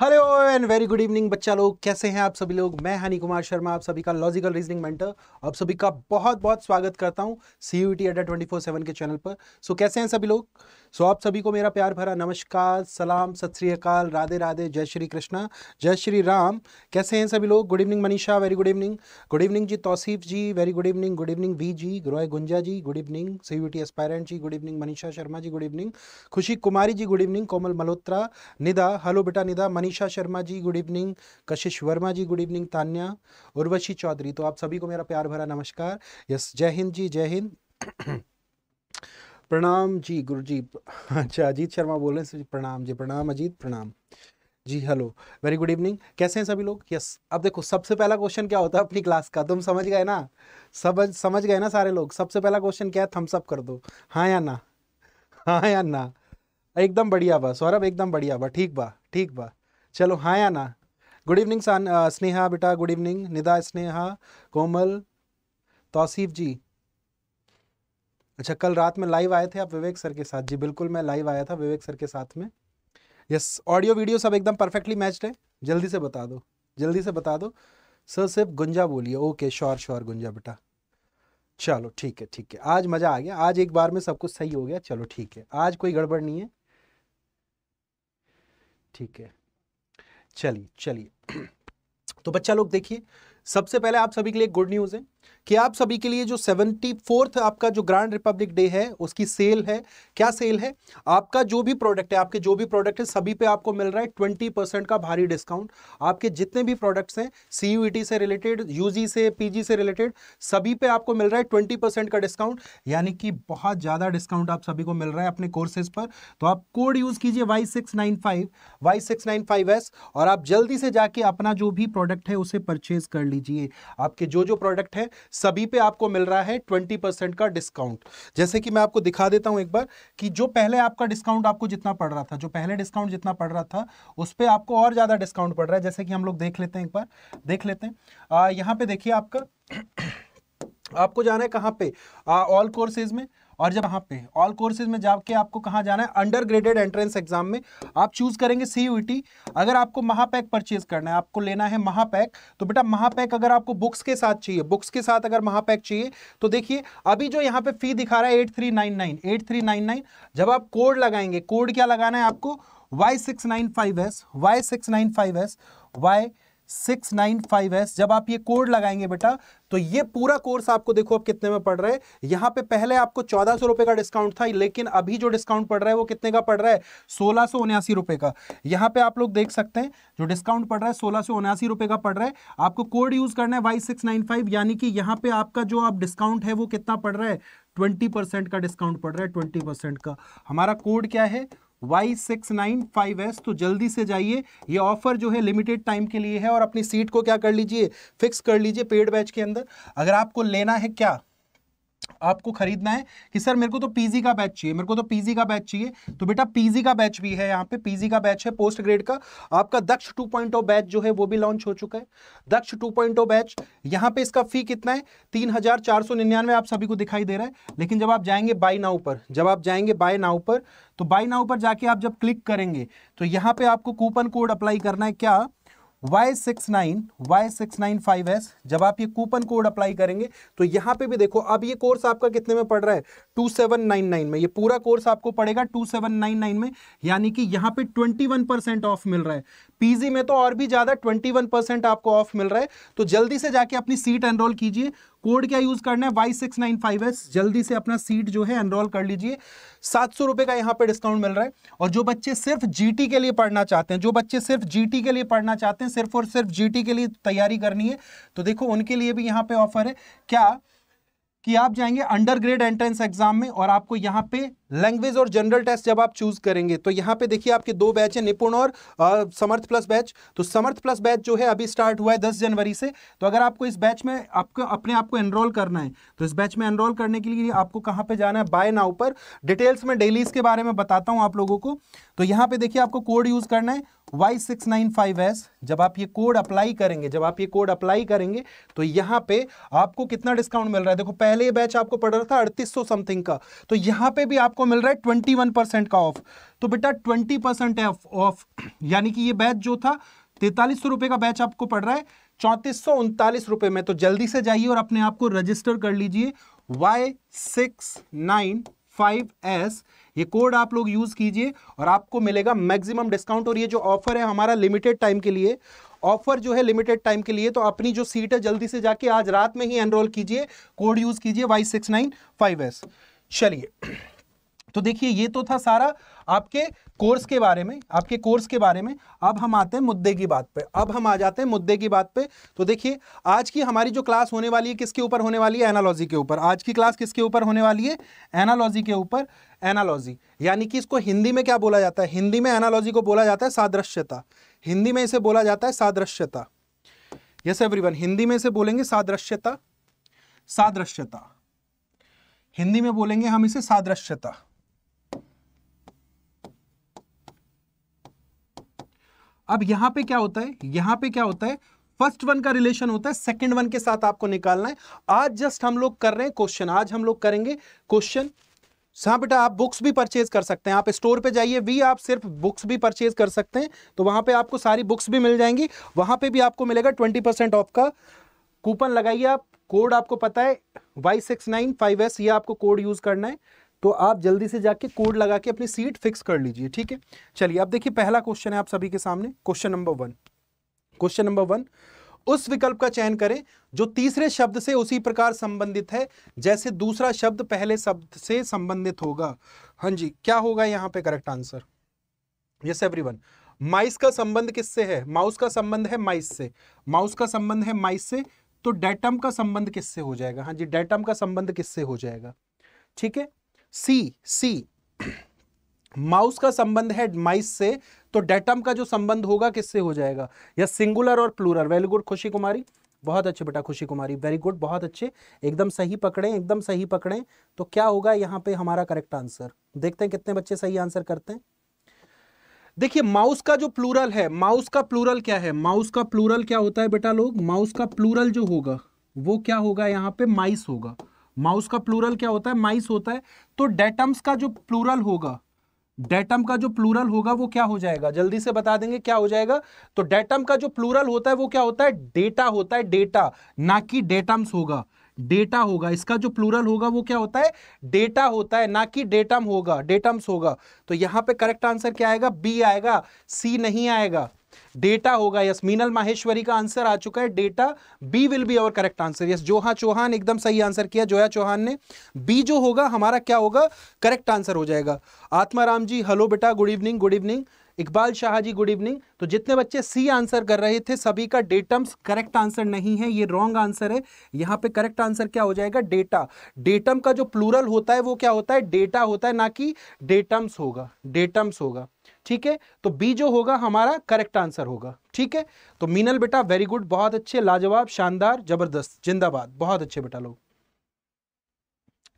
hello and very good evening बच्चा लोग कैसे हैं आप सभी लोग मैं हनी कुमार शर्मा आप सभी का लॉजिकल रीजनिंग मेंटर आप सभी का बहुत बहुत स्वागत करता हूं सी यू टी अड्डा ट्वेंटी फोर सेवन के चैनल पर सो so, कैसे हैं सभी लोग सो आप सभी को मेरा प्यार भरा नमस्कार सलाम सत श्रीकाल राधे राधे जय श्री कृष्णा जय श्री राम कैसे हैं सभी लोग good evening Manisha very good evening good evening ji Tausif ji very good evening good evening वी जी ग्रोय Gunja ji good evening C U T aspirant ji good evening Manisha Sharma ji good evening Khushi Kumari ji good evening Komal Malhotra Nida hello बेटा Nida Manisha Sharma ji good evening Kashish Verma ji good evening Tanya Urvashi Chaudhary तो आप सभी को मेरा प्यार भरा नमस्कार यस जय हिंद जी जय हिंद प्रणाम जी गुरु जी अच्छा अजीत शर्मा बोल रहे हैं प्रणाम जी प्रणाम अजीत प्रणाम जी हेलो वेरी गुड इवनिंग कैसे हैं सभी लोग यस अब देखो सबसे पहला क्वेश्चन क्या होता है अपनी क्लास का तुम समझ गए ना समझ समझ गए ना सारे लोग सबसे पहला क्वेश्चन क्या है थम्सअप कर दो हाँ या ना हाँ या ना एकदम बढ़िया बा सौरभ एकदम बढ़िया बा ठीक बा ठीक बा चलो हाँ या ना गुड इवनिंग स्नेहा बेटा गुड इवनिंग निदा स्नेहा कोमल तौसीफ जी अच्छा कल रात में लाइव आए थे आप विवेक सर के साथ जी बिल्कुल मैं लाइव आया था विवेक सर के साथ में यस ऑडियो वीडियो सब एकदम परफेक्टली मैच्ड है जल्दी से बता दो जल्दी से बता दो सर सिर्फ गुंजा बोलिए ओके श्योर श्योर गुंजा बेटा चलो ठीक है ठीक है आज मज़ा आ गया आज एक बार में सब कुछ सही हो गया चलो ठीक है आज कोई गड़बड़ नहीं है ठीक है चलिए चलिए तो बच्चा लोग देखिए सबसे पहले आप सभी के लिए गुड न्यूज़ है कि आप सभी के लिए जो सेवेंटी फोर्थ आपका जो ग्रैंड रिपब्लिक डे है उसकी सेल है क्या सेल है आपका जो भी प्रोडक्ट है आपके जो भी प्रोडक्ट है सभी पे आपको मिल रहा है ट्वेंटी परसेंट का भारी डिस्काउंट आपके जितने भी प्रोडक्ट्स हैं सी e से रिलेटेड यूजी से पीजी से रिलेटेड सभी पे आपको मिल रहा है ट्वेंटी परसेंट का डिस्काउंट यानी कि बहुत ज़्यादा डिस्काउंट आप सभी को मिल रहा है अपने कोर्सेज पर तो आप कोड यूज़ कीजिए Y six nine five Y six five S और आप जल्दी से जाके अपना जो भी प्रोडक्ट है उसे परचेज कर लीजिए आपके जो जो प्रोडक्ट है सभी पे आपको मिल रहा है ट्वेंटी परसेंट का डिस्काउंट जैसे कि मैं आपको दिखा देता हूं एक बार कि जो पहले आपका डिस्काउंट आपको जितना पड़ रहा था जो पहले डिस्काउंट जितना पड़ रहा था उस पर आपको और ज़्यादा डिस्काउंट पड़ रहा है जैसे कि हम लोग देख लेते हैं एक बार देख लेते हैं यहाँ पे देखिए आपका आपको जाना है कहाँ पे ऑल कोर्सेज में और जब यहाँ पे ऑल कोर्सेज में जाके आपको कहाँ जाना है अंडर ग्रेडेड एंट्रेंस एग्जाम में आप चूज करेंगे सी अगर आपको महापैक परचेज करना है आपको लेना है महापैक तो बेटा महापैक अगर आपको बुक्स के साथ चाहिए बुक्स के साथ अगर महापैक चाहिए तो देखिए अभी जो यहाँ पे फी दिखा रहा है eight three nine nine eight three nine nine जब आप कोड लगाएंगे कोड क्या लगाना है आपको Y six nine five S Y six nine five S Y six nine five S जब आप ये कोड लगाएंगे बेटा तो ये पूरा कोर्स आपको देखो अब कितने में पड़ रहा है यहाँ पे पहले आपको चौदह सौ रुपए का डिस्काउंट था लेकिन अभी जो डिस्काउंट पड़ रहा है वो कितने का पड़ रहा है सोलह सौ उन्यासी रुपए का यहाँ पे आप लोग देख सकते हैं जो डिस्काउंट पड़ रहा है सोलह सौ उन्यासी रुपए का पड़ रहा है आपको कोड यूज़ करना है वाई सिक्स नाइन फाइव यानी कि यहाँ पे आपका जो आप डिस्काउंट है वो कितना पड़ रहा है ट्वेंटी परसेंट का डिस्काउंट पड़ रहा है ट्वेंटी परसेंट का हमारा कोड क्या है Y six nine five S तो जल्दी से जाइए ये ऑफर जो है लिमिटेड टाइम के लिए है और अपनी सीट को क्या कर लीजिए फिक्स कर लीजिए पेड बैच के अंदर अगर आपको लेना है क्या आपको खरीदना है कि सर मेरे को तो पीजी का बैच चाहिए मेरे को तो पीजी का बैच चाहिए तो बेटा पीजी का बैच भी है यहाँ पे पीजी का बैच है पोस्ट ग्रेड का आपका दक्ष 2.0 बैच जो है वो भी लॉन्च हो चुका है दक्ष 2.0 बैच यहाँ पे इसका फी कितना है तीन हजार चार सौ निन्यानवे आप सभी को दिखाई दे रहा है लेकिन जब आप जाएंगे बाई नाउ पर जब आप जाएंगे बाय नाउ पर तो बाई नाउ पर जाके आप जब क्लिक करेंगे तो यहाँ पे आपको कूपन कोड अप्लाई करना है क्या Y six nine Y six nine five S जब आप ये कूपन कोड अप्लाई करेंगे तो यहाँ पे भी देखो अब ये कोर्स आपका कितने में पड़ रहा है टू सेवन नाइन नाइन में ये पूरा कोर्स आपको पड़ेगा टू सेवन नाइन नाइन में यानी कि यहाँ पे ट्वेंटी वन परसेंट ऑफ मिल रहा है पीजी में तो और भी ज़्यादा 21 परसेंट आपको ऑफ मिल रहा है तो जल्दी से जाके अपनी सीट एनरोल कीजिए कोड क्या यूज़ करना है Y six nine five S जल्दी से अपना सीट जो है एनरोल कर लीजिए सात सौ रुपये का यहाँ पे डिस्काउंट मिल रहा है और जो बच्चे सिर्फ जीटी के लिए पढ़ना चाहते हैं जो बच्चे सिर्फ जीटी के लिए पढ़ना चाहते हैं सिर्फ और सिर्फ जीटी के लिए तैयारी करनी है तो देखो उनके लिए भी यहाँ पे ऑफर है क्या कि आप जाएंगे अंडर ग्रेड एंट्रेंस एग्जाम में और आपको यहाँ पे लैंग्वेज और जनरल टेस्ट जब आप चूज करेंगे तो यहाँ पे देखिए आपके दो बैच है निपुण और आ, समर्थ प्लस बैच तो समर्थ प्लस बैच जो है अभी स्टार्ट हुआ है दस जनवरी से तो अगर आपको इस बैच में आपको अपने आप को एनरोल करना है तो इस बैच में एनरोल करने के लिए आपको कहाँ पे जाना है बाय नाउ पर डिटेल्स में डेली इसके बारे में बताता हूँ आप लोगों को तो यहाँ पे देखिए आपको कोड यूज करना है Y six nine five S जब आप ये कोड अप्लाई करेंगे जब आप ये कोड अप्लाई करेंगे तो यहाँ पे आपको कितना डिस्काउंट मिल रहा है देखो पहले ये बैच आपको पड़ रहा था अड़तीस समथिंग का तो यहाँ पे भी आपको आपको मिल रहा है ट्वेंटी वन परसेंट का ऑफ तो बेटा ट्वेंटी परसेंट है ऑफ यानी कि ये बैच जो था तैतालीस सौ रुपये का बैच आपको पड़ रहा है चौंतीस सौ उनतालीस रुपये में तो जल्दी से जाइए और अपने आप को रजिस्टर कर लीजिए Y six nine five S ये कोड आप लोग यूज़ कीजिए और आपको मिलेगा मैक्सिमम डिस्काउंट और ये जो ऑफर है हमारा लिमिटेड टाइम के लिए ऑफर जो है लिमिटेड टाइम के लिए तो अपनी जो सीट है जल्दी से जाके आज रात में ही एनरोल कीजिए कोड यूज़ कीजिए Y six nine five S चलिए तो देखिए ये तो था सारा आपके कोर्स के बारे में आपके कोर्स के बारे में अब हम आते हैं मुद्दे की बात पे अब हम आ जाते हैं मुद्दे की बात पे तो देखिए आज की हमारी जो क्लास होने वाली है किसके ऊपर होने वाली है एनालॉजी के ऊपर आज की क्लास किसके ऊपर होने वाली है एनालॉजी के ऊपर एनालॉजी यानी कि इसको हिंदी में क्या बोला जाता है हिंदी में एनालॉजी को बोला जाता है सादृश्यता हिंदी में इसे बोला जाता है सादृश्यता यस एवरी हिंदी में इसे बोलेंगे सादृश्यता सादृश्यता हिंदी में बोलेंगे हम इसे सादृश्यता अब यहां पे क्या होता है यहां पे क्या होता है फर्स्ट वन का रिलेशन होता है सेकंड वन के साथ आपको निकालना है आज जस्ट हम लोग कर रहे हैं क्वेश्चन आज हम लोग करेंगे क्वेश्चन हाँ बेटा आप बुक्स भी परचेज कर सकते हैं आप स्टोर पे जाइए वी आप सिर्फ बुक्स भी परचेज कर सकते हैं तो वहां पे आपको सारी बुक्स भी मिल जाएंगी वहां पे भी आपको मिलेगा ट्वेंटी परसेंट ऑफ का कूपन लगाइए आप कोड आपको पता है Y six nine five S ये आपको कोड यूज़ करना है तो आप जल्दी से जाके कोड लगा के अपनी सीट फिक्स कर लीजिए ठीक है चलिए अब देखिए पहला क्वेश्चन है आप सभी के सामने question number one question number one उस विकल्प का चयन करें जो तीसरे शब्द से उसी प्रकार संबंधित है जैसे दूसरा शब्द पहले शब्द से संबंधित होगा हाँ जी क्या होगा यहाँ पे correct answer yes everyone mice का संबंध किससे है माउस का संबंध है माइस से माउस का संबंध है माइस से तो डेटम का संबंध किससे हो जाएगा हाँ जी डेटम का संबंध किससे हो जाएगा ठीक है सी सी माउस का संबंध है माइस से तो डेटम का जो संबंध होगा किससे हो जाएगा या सिंगुलर और प्लूरल वेरी गुड खुशी कुमारी बहुत अच्छे बेटा खुशी कुमारी वेरी गुड बहुत अच्छे एकदम सही पकड़े एकदम सही पकड़े तो क्या होगा यहाँ पे हमारा करेक्ट आंसर देखते हैं कितने बच्चे सही आंसर करते हैं देखिए माउस का जो प्लूरल है माउस का प्लूरल क्या है माउस का प्लूरल क्या होता है बेटा लोग माउस का प्लूरल जो होगा वो क्या होगा यहाँ पे माइस होगा माउस का प्लूरल क्या होता है माइस होता है तो डेटम्स का जो प्लूरल होगा डेटम का जो प्लूरल होगा वो क्या हो जाएगा जल्दी से बता देंगे क्या हो जाएगा तो डेटम का जो प्लूरल होता है वो क्या होता है डेटा होता है डेटा ना कि डेटम्स होगा डेटा होगा इसका जो प्लूरल होगा वो क्या होता है डेटा होता है ना कि डेटम होगा डेटम्स होगा तो यहां पे करेक्ट आंसर क्या आएगा बी आएगा सी नहीं आएगा डेटा होगा यस मीनल माहेश्वरी का आंसर आ चुका है data B will be our correct answer yes Joha Chauhan एकदम सही आंसर किया जोया चौहान ने बी जो होगा हमारा क्या होगा करेक्ट आंसर हो जाएगा आत्माराम जी हेलो बेटा good evening good evening Iqbal Shah ji good evening तो जितने बच्चे सी आंसर कर रहे थे सभी का डेटम्स करेक्ट आंसर नहीं है ये रॉन्ग आंसर है यहाँ पे करेक्ट आंसर क्या हो जाएगा डेटा डेटम का जो प्लूरल होता है वो क्या होता है डेटा होता है ना कि डेटम्स होगा डेटम्स होगा ठीक है तो बी जो होगा हमारा करेक्ट आंसर होगा ठीक है तो मीनल बेटा वेरी गुड बहुत अच्छे लाजवाब शानदार जबरदस्त जिंदाबाद बहुत अच्छे बेटा लोग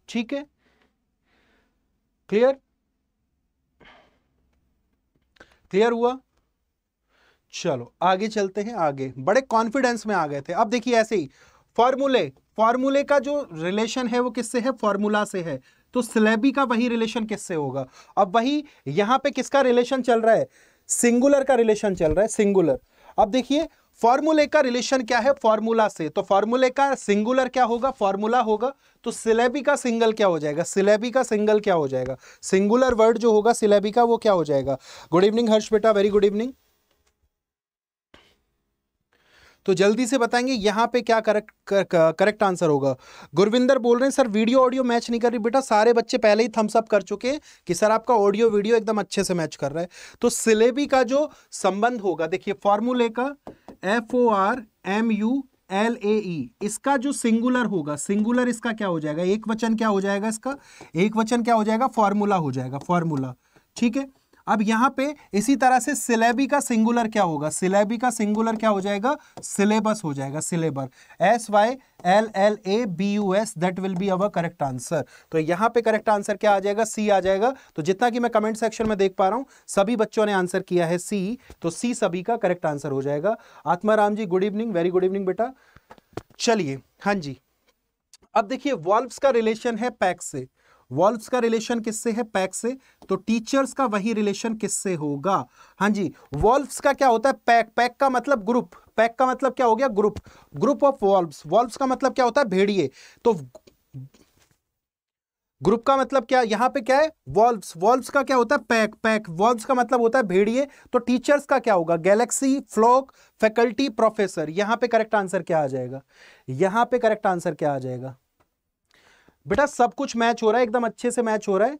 ठीक है क्लियर क्लियर हुआ चलो आगे चलते हैं आगे बड़े कॉन्फिडेंस में आ गए थे अब देखिए ऐसे ही फॉर्मूले फॉर्मूले का जो रिलेशन है वो किससे है फॉर्मूला से है तो सिलेबी का वही रिलेशन किससे होगा अब वही यहां पे किसका रिलेशन चल रहा है सिंगुलर का रिलेशन चल रहा है सिंगुलर अब देखिए फॉर्मूले का रिलेशन क्या है फॉर्मूला से तो फॉर्मूले का सिंगुलर क्या होगा फॉर्मूला होगा तो सिलेबी का सिंगल क्या हो जाएगा सिलेबी का सिंगल क्या हो जाएगा सिंगुलर वर्ड जो होगा सिलेबी का वो क्या हो जाएगा गुड इवनिंग हर्ष बेटा वेरी गुड इवनिंग तो जल्दी से बताएंगे यहाँ पे क्या करेक्ट करेक्ट आंसर होगा गुरविंदर बोल रहे हैं सर वीडियो ऑडियो मैच नहीं कर रही बेटा सारे बच्चे पहले ही थम्सअप कर चुके हैं कि सर आपका ऑडियो वीडियो एकदम अच्छे से मैच कर रहा है तो सिलेबी का जो संबंध होगा देखिए फॉर्मूले का F O R M U L A E इसका जो सिंगुलर होगा सिंगुलर इसका क्या हो जाएगा एक वचन क्या हो जाएगा इसका एक वचन क्या हो जाएगा फॉर्मूला हो जाएगा फॉर्मूला ठीक है अब यहां पे इसी तरह से सिलेबी का सिंगुलर क्या होगा सिलेबी का सिंगुलर क्या हो जाएगा सिलेबस हो जाएगा syllabus S Y L L A B U S that will be our correct answer तो यहां पे करेक्ट आंसर क्या आ जाएगा सी आ जाएगा तो जितना कि मैं कमेंट सेक्शन में देख पा रहा हूं सभी बच्चों ने आंसर किया है सी तो सी सभी का करेक्ट आंसर हो जाएगा Atmaram ji good evening very good evening बेटा चलिए हाँ जी अब देखिए वॉल्व का रिलेशन है पैक्स से वॉल्व्स का रिलेशन किससे है पैक से तो टीचर्स का वही रिलेशन किससे होगा हाँ जी वॉल्व्स का क्या होता है पैक पैक का मतलब ग्रुप पैक का मतलब क्या हो गया group group of wolves wolves का मतलब क्या होता है भेड़िए तो ग्रुप का मतलब क्या यहाँ पे क्या है वॉल्व्स वॉल्व्स का क्या होता है पैक पैक वॉल्व्स का मतलब होता है भेड़िए तो टीचर्स का क्या होगा गैलेक्सी फ्लॉक फैकल्टी प्रोफेसर यहाँ पे करेक्ट आंसर क्या आ जाएगा यहाँ पे करेक्ट आंसर क्या आ जाएगा बेटा सब कुछ मैच हो रहा है एकदम अच्छे से मैच हो रहा है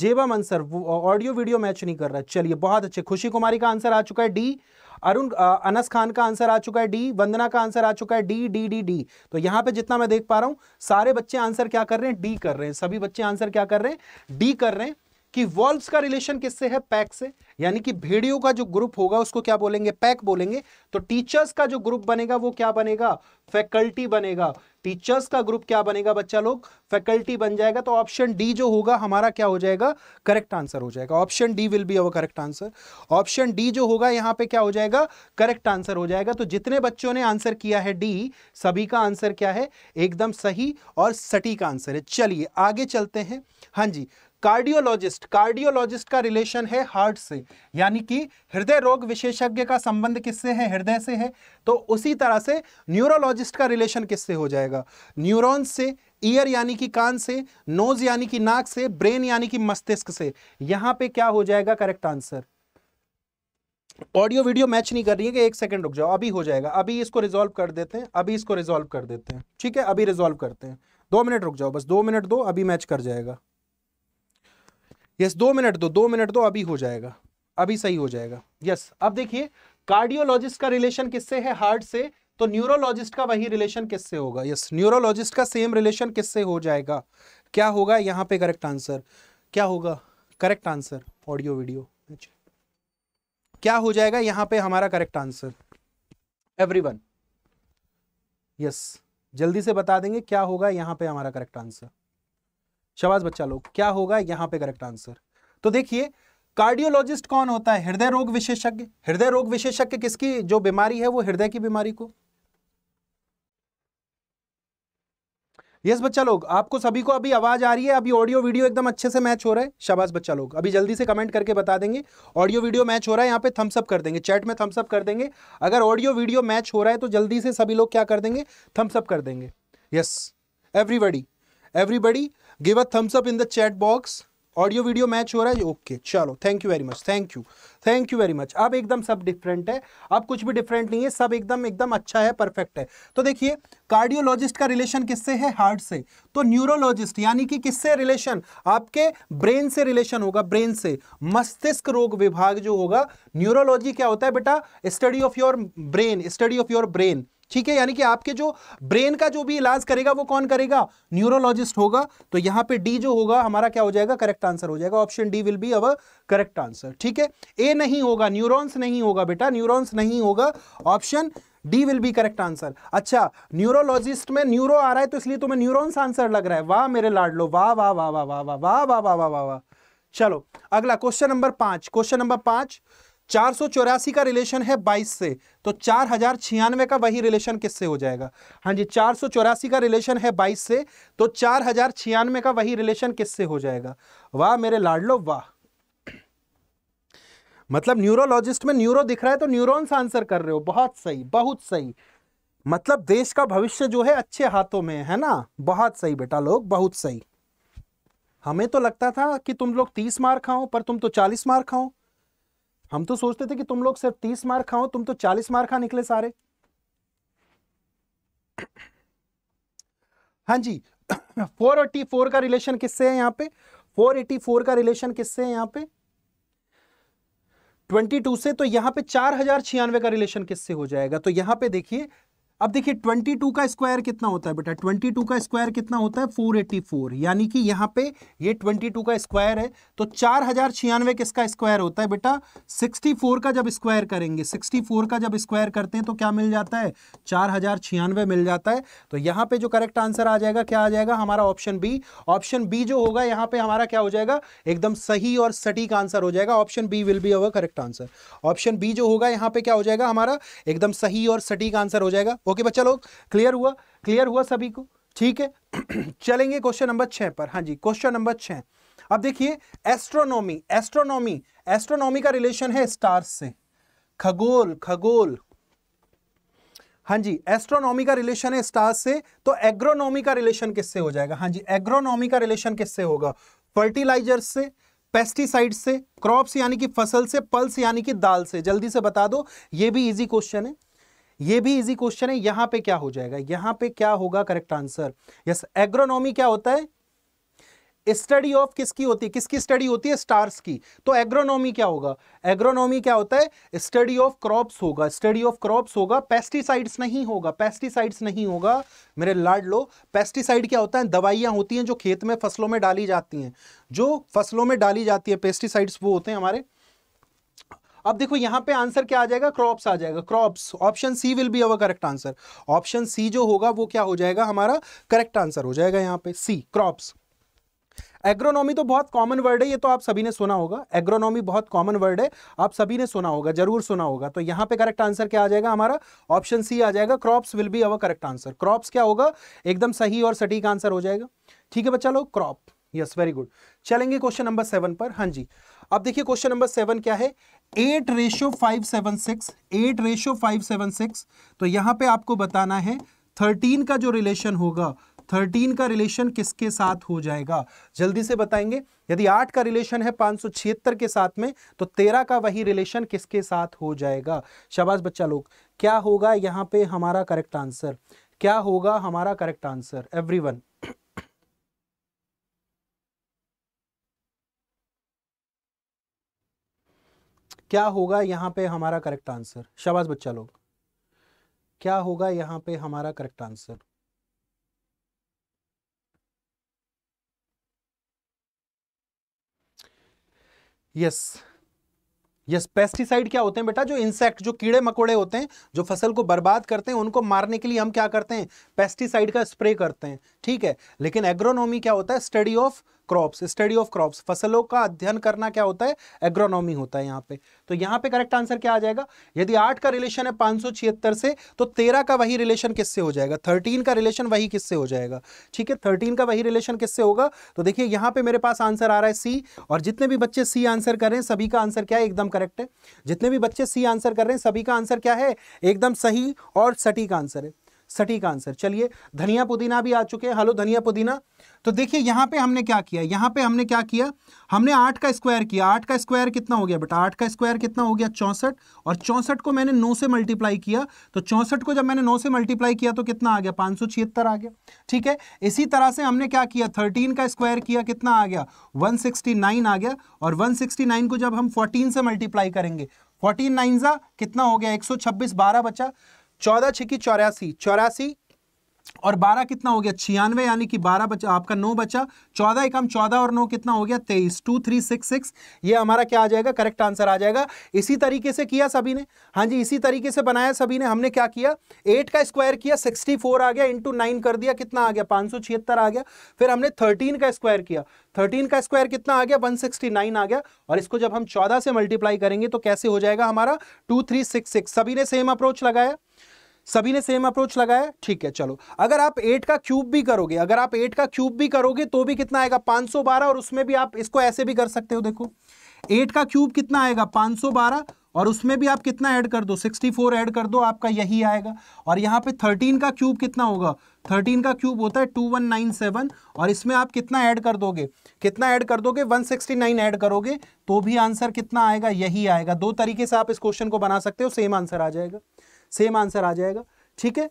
जेबा मंसर ऑडियो वीडियो मैच नहीं कर रहा है चलिए बहुत अच्छे खुशी कुमारी का आंसर आ चुका है डी अरुण अनस खान का आंसर आ चुका है डी वंदना का आंसर आ चुका है डी डी डी डी तो यहां पे जितना मैं देख पा रहा हूं सारे बच्चे आंसर क्या कर रहे हैं डी कर रहे हैं सभी बच्चे आंसर क्या कर रहे हैं डी कर रहे हैं कि वॉल्व्स का रिलेशन किससे है पैक से यानी कि भेड़ियों का जो ग्रुप होगा उसको क्या बोलेंगे पैक बोलेंगे तो टीचर्स का जो ग्रुप बनेगा वो क्या बनेगा फैकल्टी बनेगा टीचर्स का ग्रुप क्या बनेगा बच्चा लोग फैकल्टी बन जाएगा तो ऑप्शन डी जो होगा हमारा क्या हो जाएगा करेक्ट आंसर हो जाएगा option D will be our correct answer option D जो होगा यहाँ पे क्या हो जाएगा करेक्ट आंसर हो जाएगा तो जितने बच्चों ने आंसर किया है डी सभी का आंसर क्या है एकदम सही और सटीक आंसर है चलिए आगे चलते हैं हाँ जी कार्डियोलॉजिस्ट कार्डियोलॉजिस्ट का रिलेशन है हार्ट से यानी कि हृदय रोग विशेषज्ञ का संबंध किससे है हृदय से है तो उसी तरह से न्यूरोलॉजिस्ट का रिलेशन किससे हो जाएगा न्यूरॉन्स से ईयर यानी कि कान से नोज यानी कि नाक से ब्रेन यानी कि मस्तिष्क से यहां पे क्या हो जाएगा correct answer audio video match नहीं कर रही है कि एक सेकंड रुक जाओ अभी हो जाएगा अभी इसको रिजॉल्व कर देते हैं अभी इसको रिजॉल्व कर देते हैं ठीक है अभी रिजॉल्व करते हैं दो मिनट रुक जाओ बस दो मिनट दो अभी मैच कर जाएगा यस दो मिनट दो दो मिनट दो अभी हो जाएगा अभी सही हो जाएगा यस अब देखिए कार्डियोलॉजिस्ट का रिलेशन किससे है हार्ट से तो न्यूरोलॉजिस्ट का वही रिलेशन किससे होगा यस न्यूरोलॉजिस्ट का सेम रिलेशन किससे हो जाएगा क्या होगा यहाँ पे करेक्ट आंसर क्या होगा करेक्ट आंसर ऑडियो वीडियो क्या हो जाएगा यहाँ पे हमारा करेक्ट आंसर एवरी यस जल्दी से बता देंगे क्या होगा यहाँ पे हमारा करेक्ट आंसर शबाज बच्चा लोग क्या होगा यहां पे करेक्ट आंसर तो देखिए कार्डियोलॉजिस्ट कौन होता है हृदय रोग विशेषज्ञ हृदय रोग विशेषज्ञ किसकी जो बीमारी है वो हृदय की बीमारी को यस बच्चा लोग आपको सभी को अभी आवाज आ रही है अभी ऑडियो वीडियो एकदम अच्छे से मैच हो रहा है शबाज बच्चा लोग अभी जल्दी से कमेंट करके बता देंगे ऑडियो वीडियो मैच हो रहा है यहाँ पे थम्सअप कर देंगे चैट में थम्सअप कर देंगे अगर ऑडियो वीडियो मैच हो रहा है तो जल्दी से सभी लोग क्या कर देंगे थम्सअप कर देंगे yes everybody everybody give a thumbs up in the chat box audio video match हो रहा है ओके चलो thank you very much thank you thank you very much अब एकदम सब डिफरेंट है अब कुछ भी डिफरेंट नहीं है सब एकदम एकदम अच्छा है परफेक्ट है तो देखिए कार्डियोलॉजिस्ट का रिलेशन किससे है हार्ट से तो न्यूरोलॉजिस्ट यानी कि किससे रिलेशन आपके ब्रेन से रिलेशन होगा ब्रेन से मस्तिष्क रोग विभाग जो होगा न्यूरोलॉजी क्या होता है बेटा study of your brain study of your brain ठीक है यानी कि आपके जो ब्रेन का जो भी इलाज करेगा वो कौन करेगा न्यूरोलॉजिस्ट होगा तो यहां पे डी जो होगा हमारा क्या हो जाएगा करेक्ट आंसर हो जाएगा option D will be our correct answer ठीक है ए नहीं होगा न्यूरॉन्स नहीं होगा बेटा न्यूरॉन्स नहीं होगा option D will be correct answer अच्छा न्यूरोलॉजिस्ट में न्यूरो आ रहा है तो इसलिए तुम्हें न्यूरोन्स आंसर लग रहा है वाह मेरे लाडलो लो वाह वाह वाह वाह वाह वाह वाह वाह वाह वाह वाह चलो अगला क्वेश्चन नंबर पांच क्वेश्चन नंबर पांच चार का रिलेशन है 22 से तो चार हजार छियानवे का वही रिलेशन किससे हो जाएगा हाँ जी चार सौ चौरासी का रिलेशन है 22 से तो चार हजार छियानवे का वही रिलेशन किससे हो जाएगा वाह मेरे लाडलो वाह मतलब न्यूरोलॉजिस्ट में न्यूरो दिख रहा है तो न्यूरोन्स आंसर कर रहे हो बहुत सही बहुत सही मतलब देश का भविष्य जो है अच्छे हाथों में है ना बहुत सही बेटा लोग बहुत सही हमें तो लगता था कि तुम लोग तीस मार्क खाओ पर तुम तो चालीस मार्क खाओ हम तो सोचते थे कि तुम लोग सिर्फ तीस मार्क खाओ तुम तो चालीस मार्क खा निकले सारे हाँ जी 484 का रिलेशन किससे है यहाँ पे 484 का रिलेशन किससे है यहाँ पे 22 से तो यहाँ पे चार हजार छियानवे का रिलेशन किससे हो जाएगा तो यहाँ पे देखिए अब देखिए 22 का स्क्वायर कितना होता है बेटा 22 का स्क्वायर कितना होता है 484 यानी कि यहाँ पे ये 22 का स्क्वायर है तो चार हजार छियानवे किसका स्क्वायर होता है बेटा 64 का जब स्क्वायर करेंगे 64 का जब स्क्वायर करते हैं तो क्या मिल जाता है चार हजार छियानवे मिल जाता है तो यहाँ पे जो करेक्ट आंसर आ जाएगा क्या आ जाएगा हमारा ऑप्शन बी ऑप्शन बी जो होगा यहाँ पे हमारा क्या हो जाएगा एकदम सही और सटीक आंसर हो जाएगा option B will be our correct answer option B जो होगा यहाँ पे क्या हो जाएगा हमारा एकदम सही और सटीक आंसर हो जाएगा ओके बच्चा लोग क्लियर हुआ क्लियर हुआ सभी को ठीक है चलेंगे क्वेश्चन नंबर छह पर हाँ जी क्वेश्चन नंबर छह अब देखिए एस्ट्रोनॉमी एस्ट्रोनॉमी एस्ट्रोनॉमी का रिलेशन है स्टार्स से खगोल खगोल हाँ जी एस्ट्रोनॉमी का रिलेशन है स्टार्स से तो एग्रोनॉमी का रिलेशन किससे हो जाएगा हाँ जी एग्रोनॉमी का रिलेशन किससे होगा फर्टिलाइजर से पेस्टिसाइड से क्रॉप्स यानी कि फसल से पल्स यानी कि दाल से जल्दी से बता दो ये भी इजी क्वेश्चन है ये भी इजी क्वेश्चन है यहां पे क्या हो जाएगा यहां पे क्या होगा करेक्ट आंसर यस एग्रोनॉमी क्या होता है स्टडी ऑफ किसकी होती है किसकी स्टडी होती है स्टार्स की तो एग्रोनॉमी क्या होगा एग्रोनॉमी क्या होता है स्टडी ऑफ क्रॉप्स होगा स्टडी ऑफ क्रॉप्स होगा पेस्टिसाइड्स नहीं होगा पेस्टिसाइड्स नहीं होगा मेरे लाड लो पेस्टिसाइड क्या होता है दवाइयां होती हैं जो खेत में फसलों में डाली जाती हैं जो फसलों में डाली जाती है पेस्टिसाइड्स वो होते हैं हमारे अब देखो यहां पे आंसर क्या आ जाएगा क्रॉप्स आ जाएगा crops option C will be our correct answer option C जो होगा वो क्या हो जाएगा हमारा करेक्ट आंसर हो जाएगा यहाँ पे सी क्रॉप्स एग्रोनॉमी तो बहुत कॉमन वर्ड है ये तो आप सभी ने सुना होगा एग्रोनॉमी बहुत कॉमन वर्ड है आप सभी ने सुना होगा जरूर सुना होगा तो यहाँ पे करेक्ट आंसर क्या आ जाएगा हमारा ऑप्शन सी आ जाएगा crops will be our correct answer crops क्या होगा एकदम सही और सटीक आंसर हो जाएगा ठीक है बच्चा लोग क्रॉप यस वेरी गुड चलेंगे क्वेश्चन नंबर सेवन पर हाँ जी अब देखिए क्वेश्चन नंबर सेवन क्या है eight ratio five seven six eight ratio five seven six तो यहाँ पे आपको बताना है थर्टीन का जो रिलेशन होगा थर्टीन का रिलेशन किसके साथ हो जाएगा जल्दी से बताएंगे यदि आठ का रिलेशन है पाँच सौ छिहत्तर के साथ में तो तेरह का वही रिलेशन किसके साथ हो जाएगा शाबाश बच्चा लोग क्या होगा यहाँ पे हमारा करेक्ट आंसर क्या होगा हमारा करेक्ट आंसर एवरीवन क्या होगा यहाँ पे हमारा करेक्ट आंसर शबाज बच्चा लोग क्या होगा यहाँ पे हमारा correct answer yes yes pesticide क्या होते हैं बेटा जो इंसेक्ट जो कीड़े मकोड़े होते हैं जो फसल को बर्बाद करते हैं उनको मारने के लिए हम क्या करते हैं पेस्टिसाइड का स्प्रे करते हैं ठीक है लेकिन एग्रोनॉमी क्या होता है study of crops study of crops फसलों का अध्ययन करना क्या होता है एग्रोनॉमी होता है यहाँ पे तो यहाँ पे करेक्ट आंसर क्या आ जाएगा यदि आठ का रिलेशन है पाँच से तो तेरह का वही रिलेशन किससे हो जाएगा थर्टीन का रिलेशन वही किससे हो जाएगा ठीक है थर्टीन का वही रिलेशन किससे होगा तो देखिए यहाँ पे मेरे पास आंसर आ रहा है सी और जितने भी बच्चे सी आंसर कर रहे हैं सभी का आंसर क्या है एकदम करेक्ट है जितने भी बच्चे सी आंसर कर रहे हैं सभी का आंसर क्या है एकदम सही और सटीक आंसर है सटीक आंसर चलिए धनिया पुदीना भी आ चुके हैं हेलो धनिया पुदीना तो देखिए यहाँ पे हमने क्या किया यहाँ पे हमने क्या किया हमने आठ का स्क्वायर किया आठ का स्क्वायर कितना हो गया बेटा आठ का स्क्वायर कितना हो गया चौंसठ और चौंसठ को मैंने नौ से मल्टीप्लाई किया तो चौंसठ को जब मैंने नौ से मल्टीप्लाई किया तो कितना आ गया पाँच आ गया ठीक है इसी तरह से हमने क्या किया थर्टीन का स्क्वायर किया कितना आ गया वन आ गया और वन को जब हम फोर्टीन से मल्टीप्लाई करेंगे फोर्टीन नाइन कितना हो गया एक सौ बचा चौदह छिकी चौरासी चौरासी और बारह कितना हो गया छियानवे यानी कि बारह बचा आपका नौ बचा चौदह एकम चौदह और नौ कितना हो गया तेईस टू थ्री सिक्स सिक्स ये हमारा क्या आ जाएगा करेक्ट आंसर आ जाएगा इसी तरीके से किया सभी ने हाँ जी इसी तरीके से बनाया सभी ने हमने क्या किया एट का स्क्वायर किया सिक्सटी फोर आ गया इंटू नाइन कर दिया कितना आ गया पाँच सौ छिहत्तर आ गया फिर हमने थर्टीन का स्क्वायर किया थर्टीन का स्क्वायर कितना आ गया वन सिक्सटी नाइन आ गया और इसको जब हम चौदह से मल्टीप्लाई करेंगे तो कैसे हो जाएगा हमारा टू थ्री सिक्स सिक्स सभी ने सेम अप्रोच लगाया सभी ने सेम अप्रोच लगाया ठीक है चलो अगर आप एट का क्यूब भी करोगे अगर आप एट का क्यूब भी करोगे तो भी कितना आएगा 512 और उसमें भी आप इसको ऐसे भी कर सकते हो देखो एट का क्यूब कितना आएगा 512 और उसमें भी आप कितना ऐड कर दो 64 ऐड कर दो आपका यही आएगा और यहाँ पे 13 का क्यूब कितना होगा 13 का क्यूब होता है 2197 और इसमें आप कितना ऐड कर दोगे कितना ऐड कर दोगे 169 ऐड करोगे तो भी आंसर कितना आएगा यही आएगा दो तरीके से आप इस क्वेश्चन को बना सकते हो सेम आंसर आ जाएगा सेम आंसर आ जाएगा ठीक है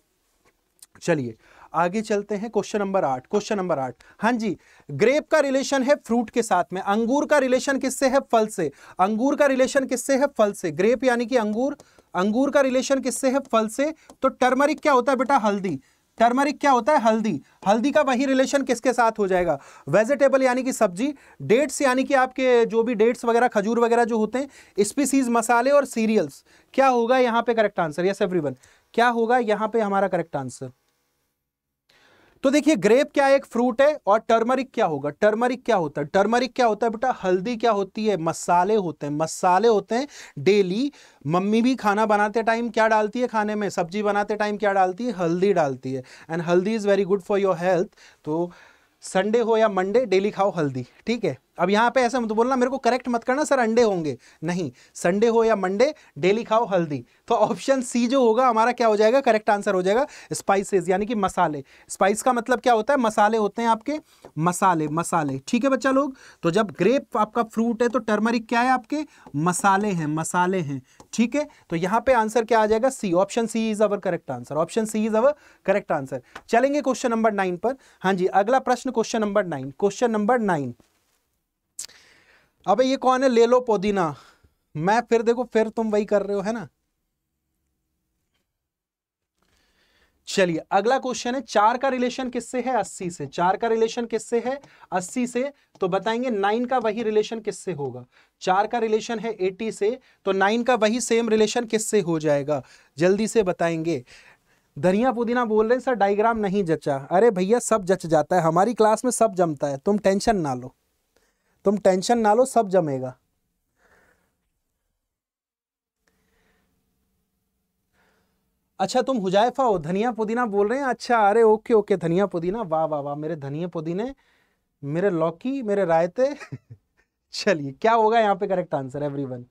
चलिए आगे चलते हैं क्वेश्चन नंबर आठ क्वेश्चन नंबर आठ हाँ जी ग्रेप का रिलेशन है फ्रूट के साथ में अंगूर का रिलेशन किससे है फल से अंगूर का रिलेशन किससे है फल से ग्रेप यानी कि अंगूर अंगूर का रिलेशन किससे है फल से तो टर्मरिक क्या होता है बेटा हल्दी टर्मरिक क्या होता है हल्दी हल्दी का वही रिलेशन किसके साथ हो जाएगा वेजिटेबल यानी कि सब्जी डेट्स यानी कि आपके जो भी डेट्स वगैरह खजूर वगैरह जो होते हैं स्पीसीज मसाले और सीरियल्स क्या होगा यहां पे करेक्ट आंसर यस एवरीवन क्या होगा यहाँ पे हमारा करेक्ट आंसर तो देखिए ग्रेप क्या है एक फ्रूट है और टर्मरिक क्या होगा टर्मरिक क्या होता है टर्मरिक क्या होता है बेटा हल्दी क्या होती है मसाले होते हैं मसाले होते हैं डेली मम्मी भी खाना बनाते टाइम क्या डालती है खाने में सब्जी बनाते टाइम क्या डालती है हल्दी डालती है एंड हल्दी is very good for your health तो संडे हो या मंडे डेली खाओ हल्दी ठीक है अब यहाँ पे ऐसा मत बोलना मेरे को करेक्ट मत करना सर अंडे होंगे नहीं संडे हो या मंडे डेली खाओ हल्दी तो ऑप्शन सी जो होगा हमारा क्या हो जाएगा करेक्ट आंसर हो जाएगा स्पाइसेस यानी कि मसाले स्पाइस का मतलब क्या होता है मसाले होते हैं आपके मसाले मसाले ठीक है बच्चा लोग तो जब ग्रेप आपका फ्रूट है तो टर्मरिक क्या है आपके मसाले हैं मसाले हैं ठीक है तो यहाँ पे आंसर क्या आ जाएगा C option C is our correct answer option C is our correct answer चलेंगे क्वेश्चन नंबर नाइन पर हाँ जी अगला प्रश्न question number nine question number nine अबे ये कौन है ले लो पुदीना मैं फिर देखो फिर तुम वही कर रहे हो है ना चलिए अगला क्वेश्चन है चार का रिलेशन किससे है अस्सी से चार का रिलेशन किससे है अस्सी से तो बताएंगे नाइन का वही रिलेशन किससे होगा चार का रिलेशन है एटी से तो नाइन का वही सेम रिलेशन किससे हो जाएगा जल्दी से बताएंगे धनिया पुदीना बोल रहे हैं सर डायग्राम नहीं जचा अरे भैया सब जच जाता है हमारी क्लास में सब जमता है तुम टेंशन ना लो तुम टेंशन ना लो सब जमेगा अच्छा तुम हुजाइफा हो धनिया पुदीना बोल रहे हैं अच्छा अरे ओके ओके धनिया पुदीना वाह वाह वाह मेरे धनिया पुदीने मेरे लौकी मेरे रायते चलिए क्या होगा यहाँ पे करेक्ट आंसर एवरीवन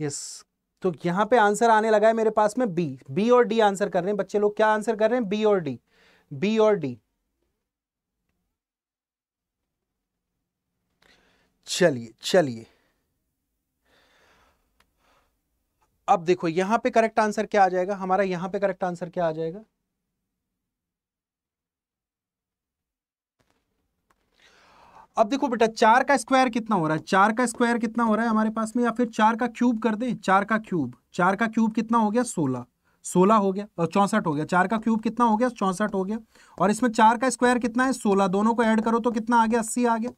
यस तो यहाँ पे आंसर आने लगा है मेरे पास में बी बी और डी आंसर कर रहे हैं बच्चे लोग क्या आंसर कर रहे हैं बी और डी बी और डी चलिए चलिए अब देखो यहां पे करेक्ट आंसर क्या आ जाएगा हमारा यहां पे करेक्ट आंसर क्या आ जाएगा अब देखो बेटा चार का स्क्वायर कितना हो रहा है चार का स्क्वायर कितना हो रहा है हमारे पास में या फिर चार का क्यूब कर दें चार का क्यूब चार का क्यूब कितना हो गया सोलह सोलह हो गया और चौंसठ हो गया चार का क्यूब कितना हो गया चौंसठ हो गया और इसमें चार का स्क्वायर कितना है सोलह दोनों को ऐड करो तो कितना आ गया अस्सी आ गया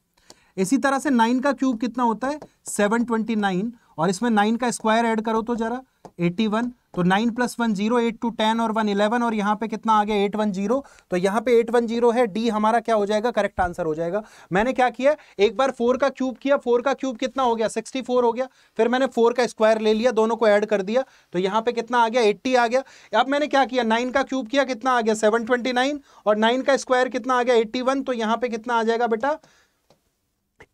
इसी तरह से नाइन का क्यूब कितना होता है सेवन ट्वेंटी नाइन और इसमें नाइन का स्क्वायर ऐड करो तो जरा एटी वन तो nine plus one zero eight two ten और वन इलेवन और यहाँ पे कितना आ गया एट वन जीरो तो यहाँ पे एट वन जीरो है डी हमारा क्या हो जाएगा करेक्ट आंसर हो जाएगा मैंने क्या किया एक बार फोर का क्यूब किया फोर का क्यूब कितना हो गया सिक्सटी फोर हो गया फिर मैंने फोर का स्क्वायर ले लिया दोनों को ऐड कर दिया तो यहाँ पे कितना आ गया एट्टी आ गया अब मैंने क्या किया नाइन का क्यूब किया कितना आ गया सेवन ट्वेंटी नाइन और नाइन का स्क्वायर कितना आ गया एट्टी वन तो यहाँ पे कितना आ जाएगा बेटा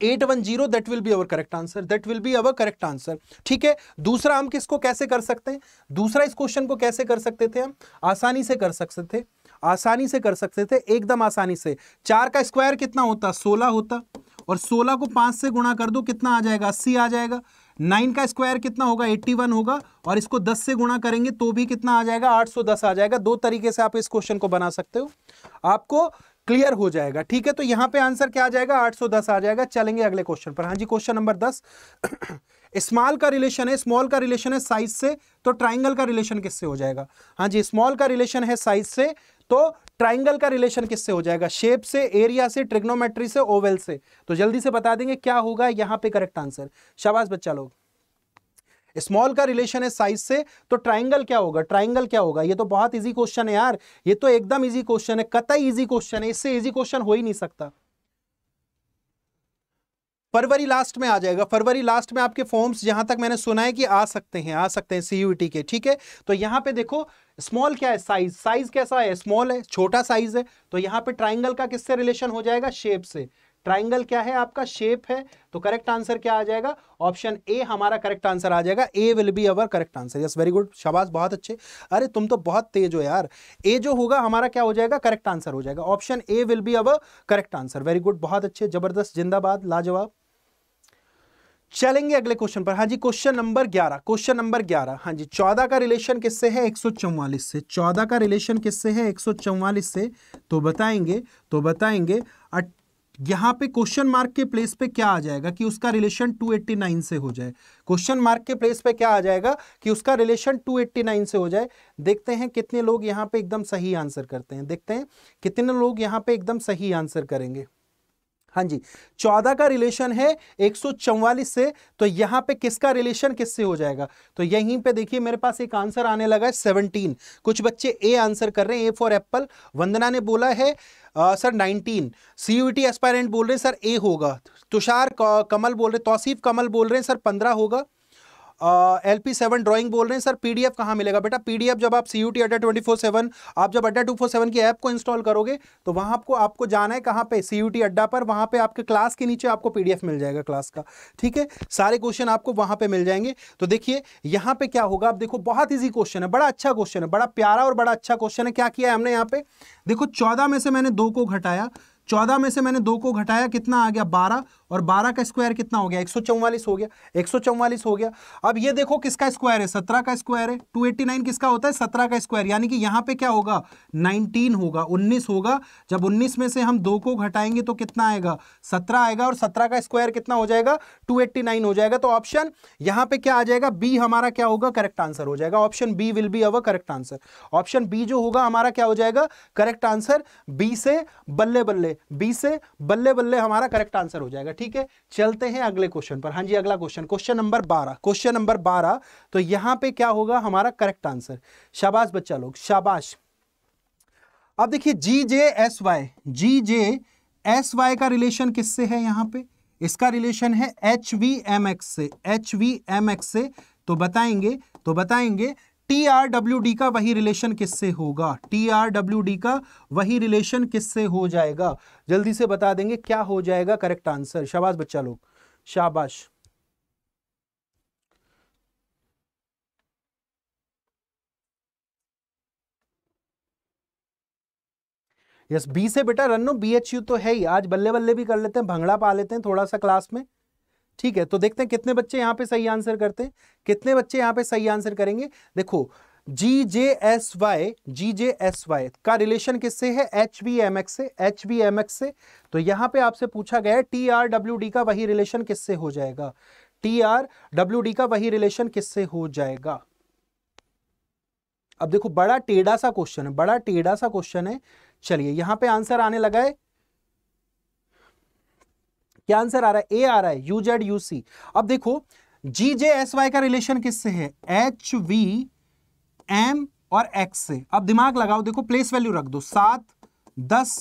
eight one zero that will be our correct answer that will be our correct answer ठीक है दूसरा हम किसको कैसे कर सकते हैं दूसरा इस क्वेश्चन को कैसे कर सकते थे हम आसानी से कर सकते थे आसानी से कर सकते थे एकदम आसानी से चार का स्क्वायर कितना होता सोलह होता और सोलह को पांच से गुणा कर दो कितना आ जाएगा अस्सी आ जाएगा नाइन का स्क्वायर कितना होगा एट्टी वन होगा और इसको दस से गुणा करेंगे तो भी कितना आ जाएगा आठ सौ दस आ जाएगा दो तरीके से आप इस क्वेश्चन को बना सकते हो आपको क्लियर हो जाएगा ठीक है तो यहां पे आंसर क्या आ जाएगा 810 आ जाएगा चलेंगे अगले क्वेश्चन पर हाँ जी क्वेश्चन नंबर 10 स्मॉल का रिलेशन है स्मॉल का रिलेशन है साइज से तो ट्राइंगल का रिलेशन किससे हो जाएगा हाँ जी स्मॉल का रिलेशन है साइज से तो ट्राइंगल का रिलेशन किससे हो जाएगा शेप से एरिया से ट्रिग्नोमेट्री से ओवेल से तो जल्दी से बता देंगे क्या होगा यहाँ पे करेक्ट आंसर शाबाश बच्चा लोग स्मॉल का रिलेशन है साइज से तो ट्राइंगल क्या होगा ट्राइंगल क्या होगा ये तो बहुत इजी क्वेश्चन है यार ये तो एकदम इजी क्वेश्चन है कतई इजी क्वेश्चन है इससे इजी क्वेश्चन हो ही नहीं सकता फरवरी लास्ट में आ जाएगा फरवरी लास्ट में आपके फॉर्म्स जहां तक मैंने सुना है कि आ सकते हैं आ सकते हैं सीयूटी के ठीक है तो यहां पे देखो स्मॉल क्या है साइज साइज कैसा है स्मॉल है छोटा साइज है तो यहां पे ट्राइंगल का किससे रिलेशन हो जाएगा शेप से ट्राइंगल क्या है आपका शेप है तो करेक्ट आंसर क्या आ जाएगा ऑप्शन ए हमारा करेक्ट आंसर आ जाएगा A will be our correct answer yes very good शाबाश बहुत अच्छे अरे तुम तो बहुत तेज हो यार ए जो होगा हमारा क्या हो जाएगा करेक्ट आंसर हो जाएगा option A will be our correct answer very good बहुत अच्छे जबरदस्त जिंदाबाद लाजवाब चलेंगे अगले क्वेश्चन पर हाँ जी क्वेश्चन नंबर ग्यारह क्वेश्चन नंबर ग्यारह हाँ जी चौदह का रिलेशन किससे है एक सौ चौवालीस से चौदह का रिलेशन किससे है एक सौ चौवालीस से तो बताएंगे तो बताएंगे यहाँ पे क्वेश्चन मार्क के प्लेस पे क्या आ जाएगा कि उसका रिलेशन 289 से हो जाए क्वेश्चन मार्क के प्लेस पे क्या आ जाएगा कि उसका रिलेशन 289 से हो जाए देखते हैं कितने लोग यहाँ पे एकदम सही आंसर करते हैं देखते हैं कितने लोग यहाँ पे एकदम सही आंसर करेंगे हाँ जी चौदह का रिलेशन है एक से तो यहाँ पे किसका रिलेशन किससे हो जाएगा तो यहीं पे देखिए मेरे पास एक आंसर आने लगा है सेवनटीन कुछ बच्चे ए आंसर कर रहे हैं ए फॉर एप्पल वंदना ने बोला है आ, sir nineteen C U T aspirant बोल रहे हैं सर ए होगा तुषार कमल बोल रहे तौसीफ कमल बोल रहे हैं सर पंद्रह होगा एल पी सेवन ड्रॉइंग बोल रहे हैं सर पीडीएफ कहाँ मिलेगा बेटा पीडीएफ जब आप सी यू टी अड्डा ट्वेंटी फोर सेवन आप जब अड्डा टू फोर सेवन की ऐप को इंस्टॉल करोगे तो वहाँ आपको आपको जाना है कहाँ पे सी यू टी अड्डा पर वहाँ पे आपके क्लास के नीचे आपको पीडीएफ मिल जाएगा क्लास का ठीक है सारे क्वेश्चन आपको वहाँ पे मिल जाएंगे तो देखिए यहाँ पे क्या होगा आप देखो बहुत ईजी क्वेश्चन है बड़ा अच्छा क्वेश्चन है बड़ा प्यारा और बड़ा अच्छा क्वेश्चन है क्या किया है हमने यहाँ पे देखो चौदह में से मैंने दो को घटाया चौदह में से मैंने दो को घटाया कितना आ गया बारह और बारह का स्क्वायर कितना हो गया एक सौ चौवालीस हो गया एक सौ चौवालीस हो गया अब ये देखो किसका स्क्वायर है सत्रह का स्क्वायर है टू एट्टी नाइन किसका होता है सत्रह का स्क्वायर यानी कि यहाँ पे क्या होगा नाइनटीन होगा उन्नीस होगा जब उन्नीस में से हम दो को घटाएंगे तो कितना आएगा सत्रह आएगा और सत्रह का स्क्वायर कितना हो जाएगा टू हो जाएगा तो ऑप्शन यहाँ पे क्या आ जाएगा बी हमारा क्या होगा करेक्ट आंसर हो जाएगा option B will be our correct answer option B जो होगा हमारा क्या हो जाएगा करेक्ट आंसर बी से बल्ले बल्ले बी से बल्ले बल्ले हमारा करेक्ट आंसर हो जाएगा ठीक है चलते हैं अगले क्वेश्चन पर हाँ जी अगला क्वेश्चन क्वेश्चन नंबर बारह क्वेश्चन नंबर बारह तो यहां पे क्या होगा हमारा करेक्ट आंसर शाबाश बच्चा लोग शाबाश अब देखिए G J S Y G J S Y का रिलेशन किससे है यहां पे इसका रिलेशन है एच वी एम एक्स से एच वी एम एक्स से तो बताएंगे तो बताएंगे टी आर डब्ल्यू डी का वही रिलेशन किससे होगा टी आर डब्ल्यू डी का वही रिलेशन किससे हो जाएगा जल्दी से बता देंगे क्या हो जाएगा करेक्ट आंसर शाबाश बच्चा लोग शाबाश यस बी से बेटा रन्नो बी एच यू तो है ही आज बल्ले बल्ले भी कर लेते हैं भंगड़ा पा लेते हैं थोड़ा सा क्लास में ठीक है तो देखते हैं कितने बच्चे यहाँ पे सही आंसर करते हैं कितने बच्चे यहाँ पे सही आंसर करेंगे देखो G J S Y G J S Y का रिलेशन किससे है एच बी एम एक्स से एच बी एम एक्स से तो यहाँ पे आपसे पूछा गया है टी आर डब्ल्यू डी का वही रिलेशन किससे हो जाएगा टी आर डब्ल्यू डी का वही रिलेशन किससे हो जाएगा अब देखो बड़ा टेढ़ा सा क्वेश्चन है बड़ा टेढ़ा सा क्वेश्चन है चलिए यहाँ पे आंसर आने लगा है क्या आंसर आ रहा है ए आ रहा है यू जेड यू सी अब देखो जी जे एस वाई का रिलेशन किससे है एच वी एम और एक्स से अब दिमाग लगाओ देखो प्लेस वैल्यू रख दो सात दस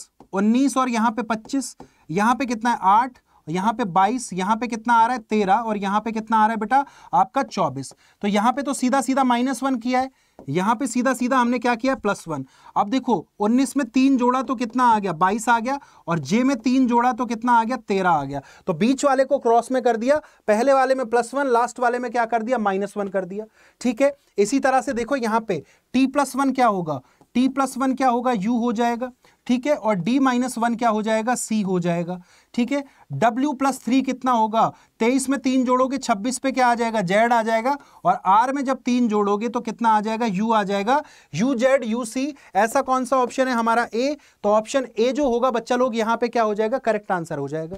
उन्नीस और यहां पे पच्चीस यहां पे कितना है आठ यहां पे 22 यहां पे कितना आ रहा है 13 और यहां पे कितना आ रहा है बेटा आपका 24 तो यहां पे तो सीधा सीधा माइनस वन किया है यहाँ पे सीधा सीधा हमने क्या किया प्लस वन अब देखो 19 में तीन जोड़ा तो कितना आ गया 22 आ गया और जे में तीन जोड़ा तो कितना आ गया 13 आ गया तो बीच वाले को क्रॉस में कर दिया पहले वाले में प्लस वन लास्ट वाले में क्या कर दिया माइनस वन कर दिया ठीक है इसी तरह से देखो यहाँ पे टी प्लस वन क्या होगा टी प्लस वन क्या होगा यू हो जाएगा ठीक है और डी माइनस वन क्या हो जाएगा सी हो जाएगा ठीक है डब्ल्यू प्लस थ्री कितना होगा तेईस में तीन जोड़ोगे छब्बीस पे क्या आ जाएगा जेड आ जाएगा और आर में जब तीन जोड़ोगे तो कितना आ जाएगा यू आ जाएगा यू जेड यू सी ऐसा कौन सा ऑप्शन है हमारा ए तो ऑप्शन ए जो होगा बच्चा लोग यहां पे क्या हो जाएगा करेक्ट आंसर हो जाएगा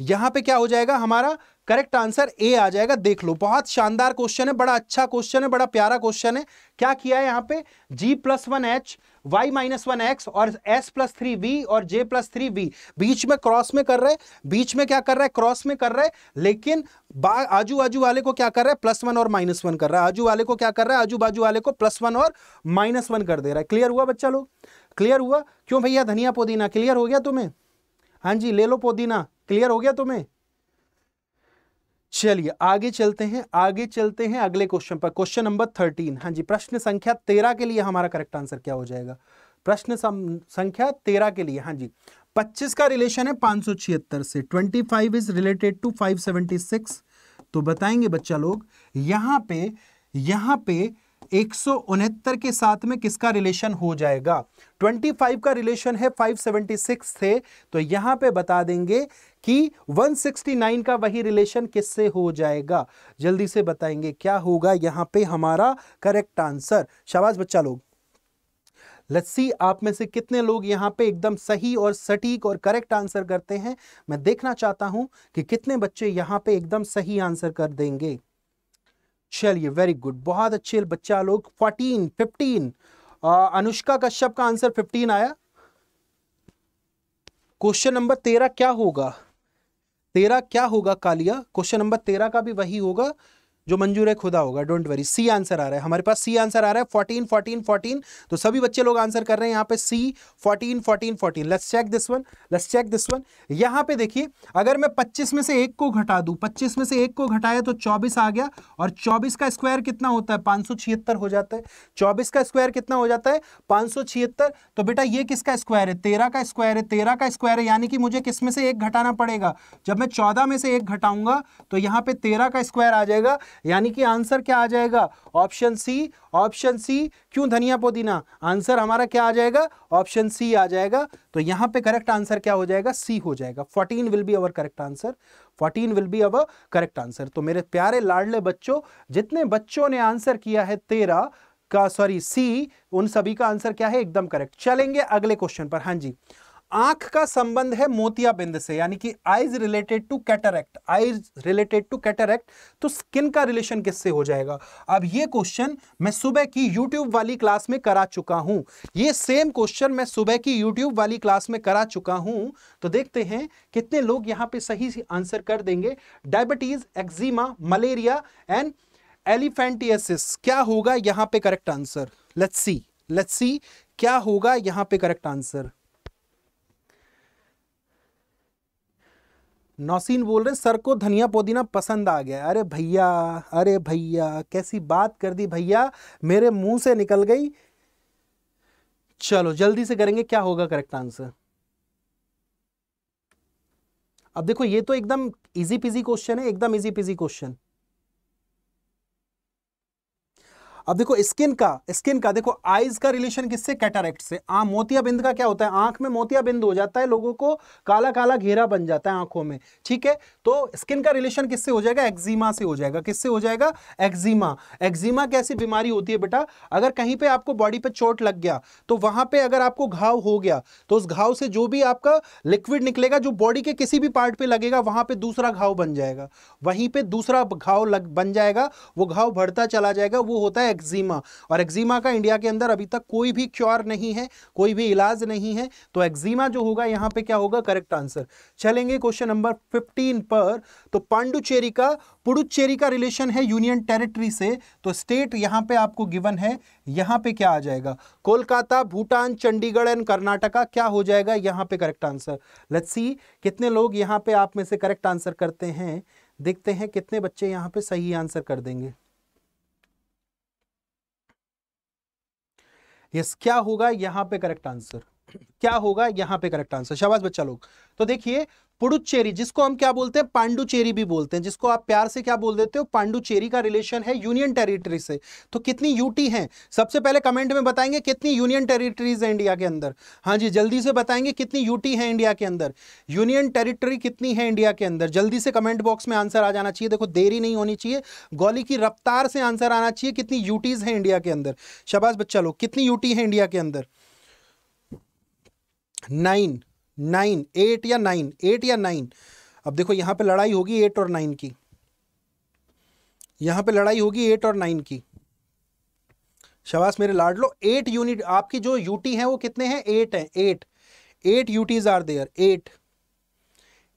यहां पे क्या हो जाएगा हमारा करेक्ट आंसर ए आ जाएगा देख लो बहुत शानदार क्वेश्चन है बड़ा अच्छा क्वेश्चन है बड़ा प्यारा क्वेश्चन है क्या किया है यहाँ पे G plus one H Y minus one X और एस प्लस थ्री वी और जे प्लस थ्री वी बीच में क्रॉस में कर रहे बीच में क्या कर रहा है क्रॉस में कर रहे लेकिन आजू बाजू वाले को क्या कर रहा है प्लस वन और माइनस वन कर रहा है आजू वाले को क्या कर रहा है आजू बाजू वाले को प्लस वन और माइनस वन कर दे रहा है क्लियर हुआ बच्चा लोग क्लियर हुआ क्यों भैया धनिया पुदीना क्लियर हो गया तुम्हें हाँ जी ले लो पुदीना क्लियर हो गया तुम्हें चलिए आगे चलते हैं आगे चलते हैं अगले क्वेश्चन पर क्वेश्चन नंबर थर्टीन हाँ जी प्रश्न संख्या तेरह के लिए हमारा करेक्ट आंसर क्या हो जाएगा प्रश्न संख्या तेरह के लिए हाँ जी पच्चीस का रिलेशन है पाँच सौ छिहत्तर से twenty five is related to five seventy six तो बताएंगे बच्चा लोग यहाँ पे यहाँ पे एक के साथ में किसका रिलेशन हो जाएगा 25 का रिलेशन है 576 से तो यहां पे बता देंगे कि 169 का वही रिलेशन किससे हो जाएगा जल्दी से बताएंगे क्या होगा यहां पे हमारा करेक्ट आंसर शाबाश बच्चा लोग लस्सी आप में से कितने लोग यहाँ पे एकदम सही और सटीक और करेक्ट आंसर करते हैं मैं देखना चाहता हूं कि कितने बच्चे यहाँ पे एकदम सही आंसर कर देंगे चलिए वेरी गुड बहुत अच्छे बच्चा लोग 14 15 अनुष्का कश्यप का आंसर 15 आया क्वेश्चन नंबर तेरह क्या होगा तेरह क्या होगा कालिया क्वेश्चन नंबर तेरह का भी वही होगा जो मंजूर है खुदा होगा डोंट वरी सी आंसर आ रहा है हमारे पास सी आंसर आ रहा है फोर्टीन फोर्टीन फोर्टीन तो सभी बच्चे लोग आंसर कर रहे हैं यहाँ पे C fourteen fourteen fourteen let's check this one let's check this one यहाँ पे देखिए अगर मैं पच्चीस में से एक को घटा दूँ पच्चीस में से एक को घटाया तो चौबीस आ गया और चौबीस का स्क्वायर कितना होता है पाँच हो जाता है चौबीस का स्क्वायर कितना हो जाता है पाँच तो बेटा ये किसका स्क्वायर है तेरह का स्क्वायर है तेरह का स्क्वायर है यानी कि मुझे किस में से एक घटाना पड़ेगा जब मैं चौदह में से एक घटाऊंगा तो यहाँ पे तेरह का स्क्वायर आ जाएगा यानी कि आंसर क्या आ जाएगा ऑप्शन सी ऑप्शन सी क्यों धनिया पुदीना आंसर हमारा क्या आ जाएगा ऑप्शन सी आ जाएगा तो यहां पे करेक्ट आंसर क्या हो जाएगा सी हो जाएगा fourteen will be our correct answer fourteen will be our correct answer तो मेरे प्यारे लाडले बच्चों जितने बच्चों ने आंसर किया है तेरह का सॉरी सी उन सभी का आंसर क्या है एकदम करेक्ट चलेंगे अगले क्वेश्चन पर हाँ जी आंख का संबंध है मोतियाबिंद से यानी कि eyes related to cataract eyes related to cataract तो स्किन का रिलेशन किससे हो जाएगा अब ये क्वेश्चन मैं सुबह की यूट्यूब वाली क्लास में करा चुका हूं ये सेम क्वेश्चन मैं सुबह की यूट्यूब वाली क्लास में करा चुका हूं तो देखते हैं कितने लोग यहां पर सही आंसर कर देंगे diabetes eczema malaria and elephantiasis क्या होगा यहां पर correct answer let's see let's see क्या होगा यहां पे करेक्ट आंसर नौसीन बोल रहे सर को धनिया पुदीना पसंद आ गया अरे भैया अरे भैया कैसी बात कर दी भैया मेरे मुंह से निकल गई चलो जल्दी से करेंगे क्या होगा करेक्ट आंसर अब देखो ये तो एकदम इजी पिजी क्वेश्चन है एकदम इजी पिजी क्वेश्चन अब देखो स्किन का स्किन का देखो आईज का रिलेशन किससे कैटारेक्ट से आ मोतियाबिंद का क्या होता है आंख में मोतियाबिंद हो जाता है लोगों को काला काला घेरा बन जाता है आंखों में ठीक है तो स्किन का रिलेशन किससे हो जाएगा एक्जिमा से हो जाएगा किससे हो जाएगा एक्जिमा एक्जिमा कैसी बीमारी होती है बेटा अगर कहीं पे आपको बॉडी पे चोट लग गया तो वहां पर अगर आपको घाव हो गया तो उस घाव से जो भी आपका लिक्विड निकलेगा जो बॉडी के किसी भी पार्ट पे लगेगा वहां पर दूसरा घाव बन जाएगा वहीं पे दूसरा घाव लग बन जाएगा वो घाव भरता चला जाएगा वो होता है एक्जिमा और एक्जिमा का इंडिया के अंदर अभी तक कोई भी क्योर नहीं है कोई भी इलाज नहीं है तो एक्जिमा जो होगा यहां पे क्या होगा करेक्ट आंसर चलेंगे क्वेश्चन नंबर 15 पर तो पांडुचेरी का पुडुचेरी का रिलेशन है यूनियन टेरिटरी से तो स्टेट यहां पे आपको गिवन है यहां पे क्या आ जाएगा कोलकाता भूटान चंडीगढ़ एंड कर्नाटका क्या हो जाएगा यहां पे करेक्ट आंसर लेट्स सी कितने लोग यहां पे आप में से करेक्ट आंसर करते हैं देखते हैं कितने बच्चे यहां पे सही आंसर कर देंगे यस क्या होगा यहां पे करेक्ट आंसर क्या होगा यहाँ पे करेक्ट आंसर शाबाश बच्चा लोग तो देखिए पुडुचेरी जिसको हम क्या बोलते हैं पांडुचेरी भी बोलते हैं जिसको आप प्यार से क्या बोल देते हो पांडुचेरी का रिलेशन है यूनियन टेरिटरी से तो कितनी यूटी हैं सबसे पहले कमेंट में बताएंगे कितनी यूनियन टेरिटरीज है इंडिया के अंदर हाँ जी जल्दी से बताएंगे कितनी यूटी है इंडिया के अंदर यूनियन टेरिटरी कितनी है इंडिया के अंदर जल्दी से कमेंट बॉक्स में आंसर आ जाना चाहिए देखो देरी नहीं होनी चाहिए गोली की रफ्तार से आंसर आना चाहिए कितनी यूटीज है इंडिया के अंदर शबाज बच्चा लोग कितनी यूटी है इंडिया के अंदर नाइन नाइन एट या नाइन एट या नाइन अब देखो यहां पे लड़ाई होगी एट और नाइन की यहां पे लड़ाई होगी एट और नाइन की शबाश मेरे लाड लो एट यूनिट आपकी जो यूटी है वो कितने हैं एट है eight eight UTs are there eight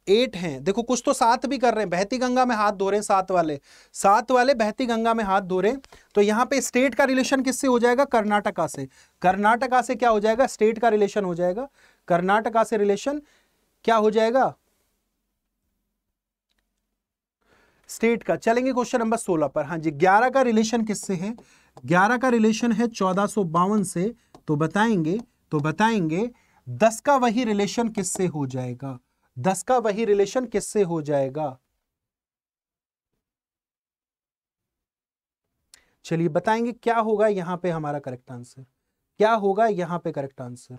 eight हैं देखो कुछ तो सात भी कर रहे हैं बहती गंगा में हाथ धो रहे हैं सात वाले सात वाले बहती गंगा में हाथ धो रहे हैं तो यहां पे स्टेट का रिलेशन किससे हो जाएगा कर्नाटका से कर्नाटका से क्या हो जाएगा स्टेट का रिलेशन हो जाएगा कर्नाटका से रिलेशन क्या हो जाएगा स्टेट का चलेंगे क्वेश्चन नंबर सोलह पर हाँ जी ग्यारह का रिलेशन किससे है ग्यारह का रिलेशन है चौदह से तो बताएंगे तो बताएंगे दस का वही रिलेशन किससे हो जाएगा दस का वही रिलेशन किससे हो जाएगा चलिए बताएंगे क्या होगा यहां पे हमारा करेक्ट आंसर क्या होगा यहां पे करेक्ट आंसर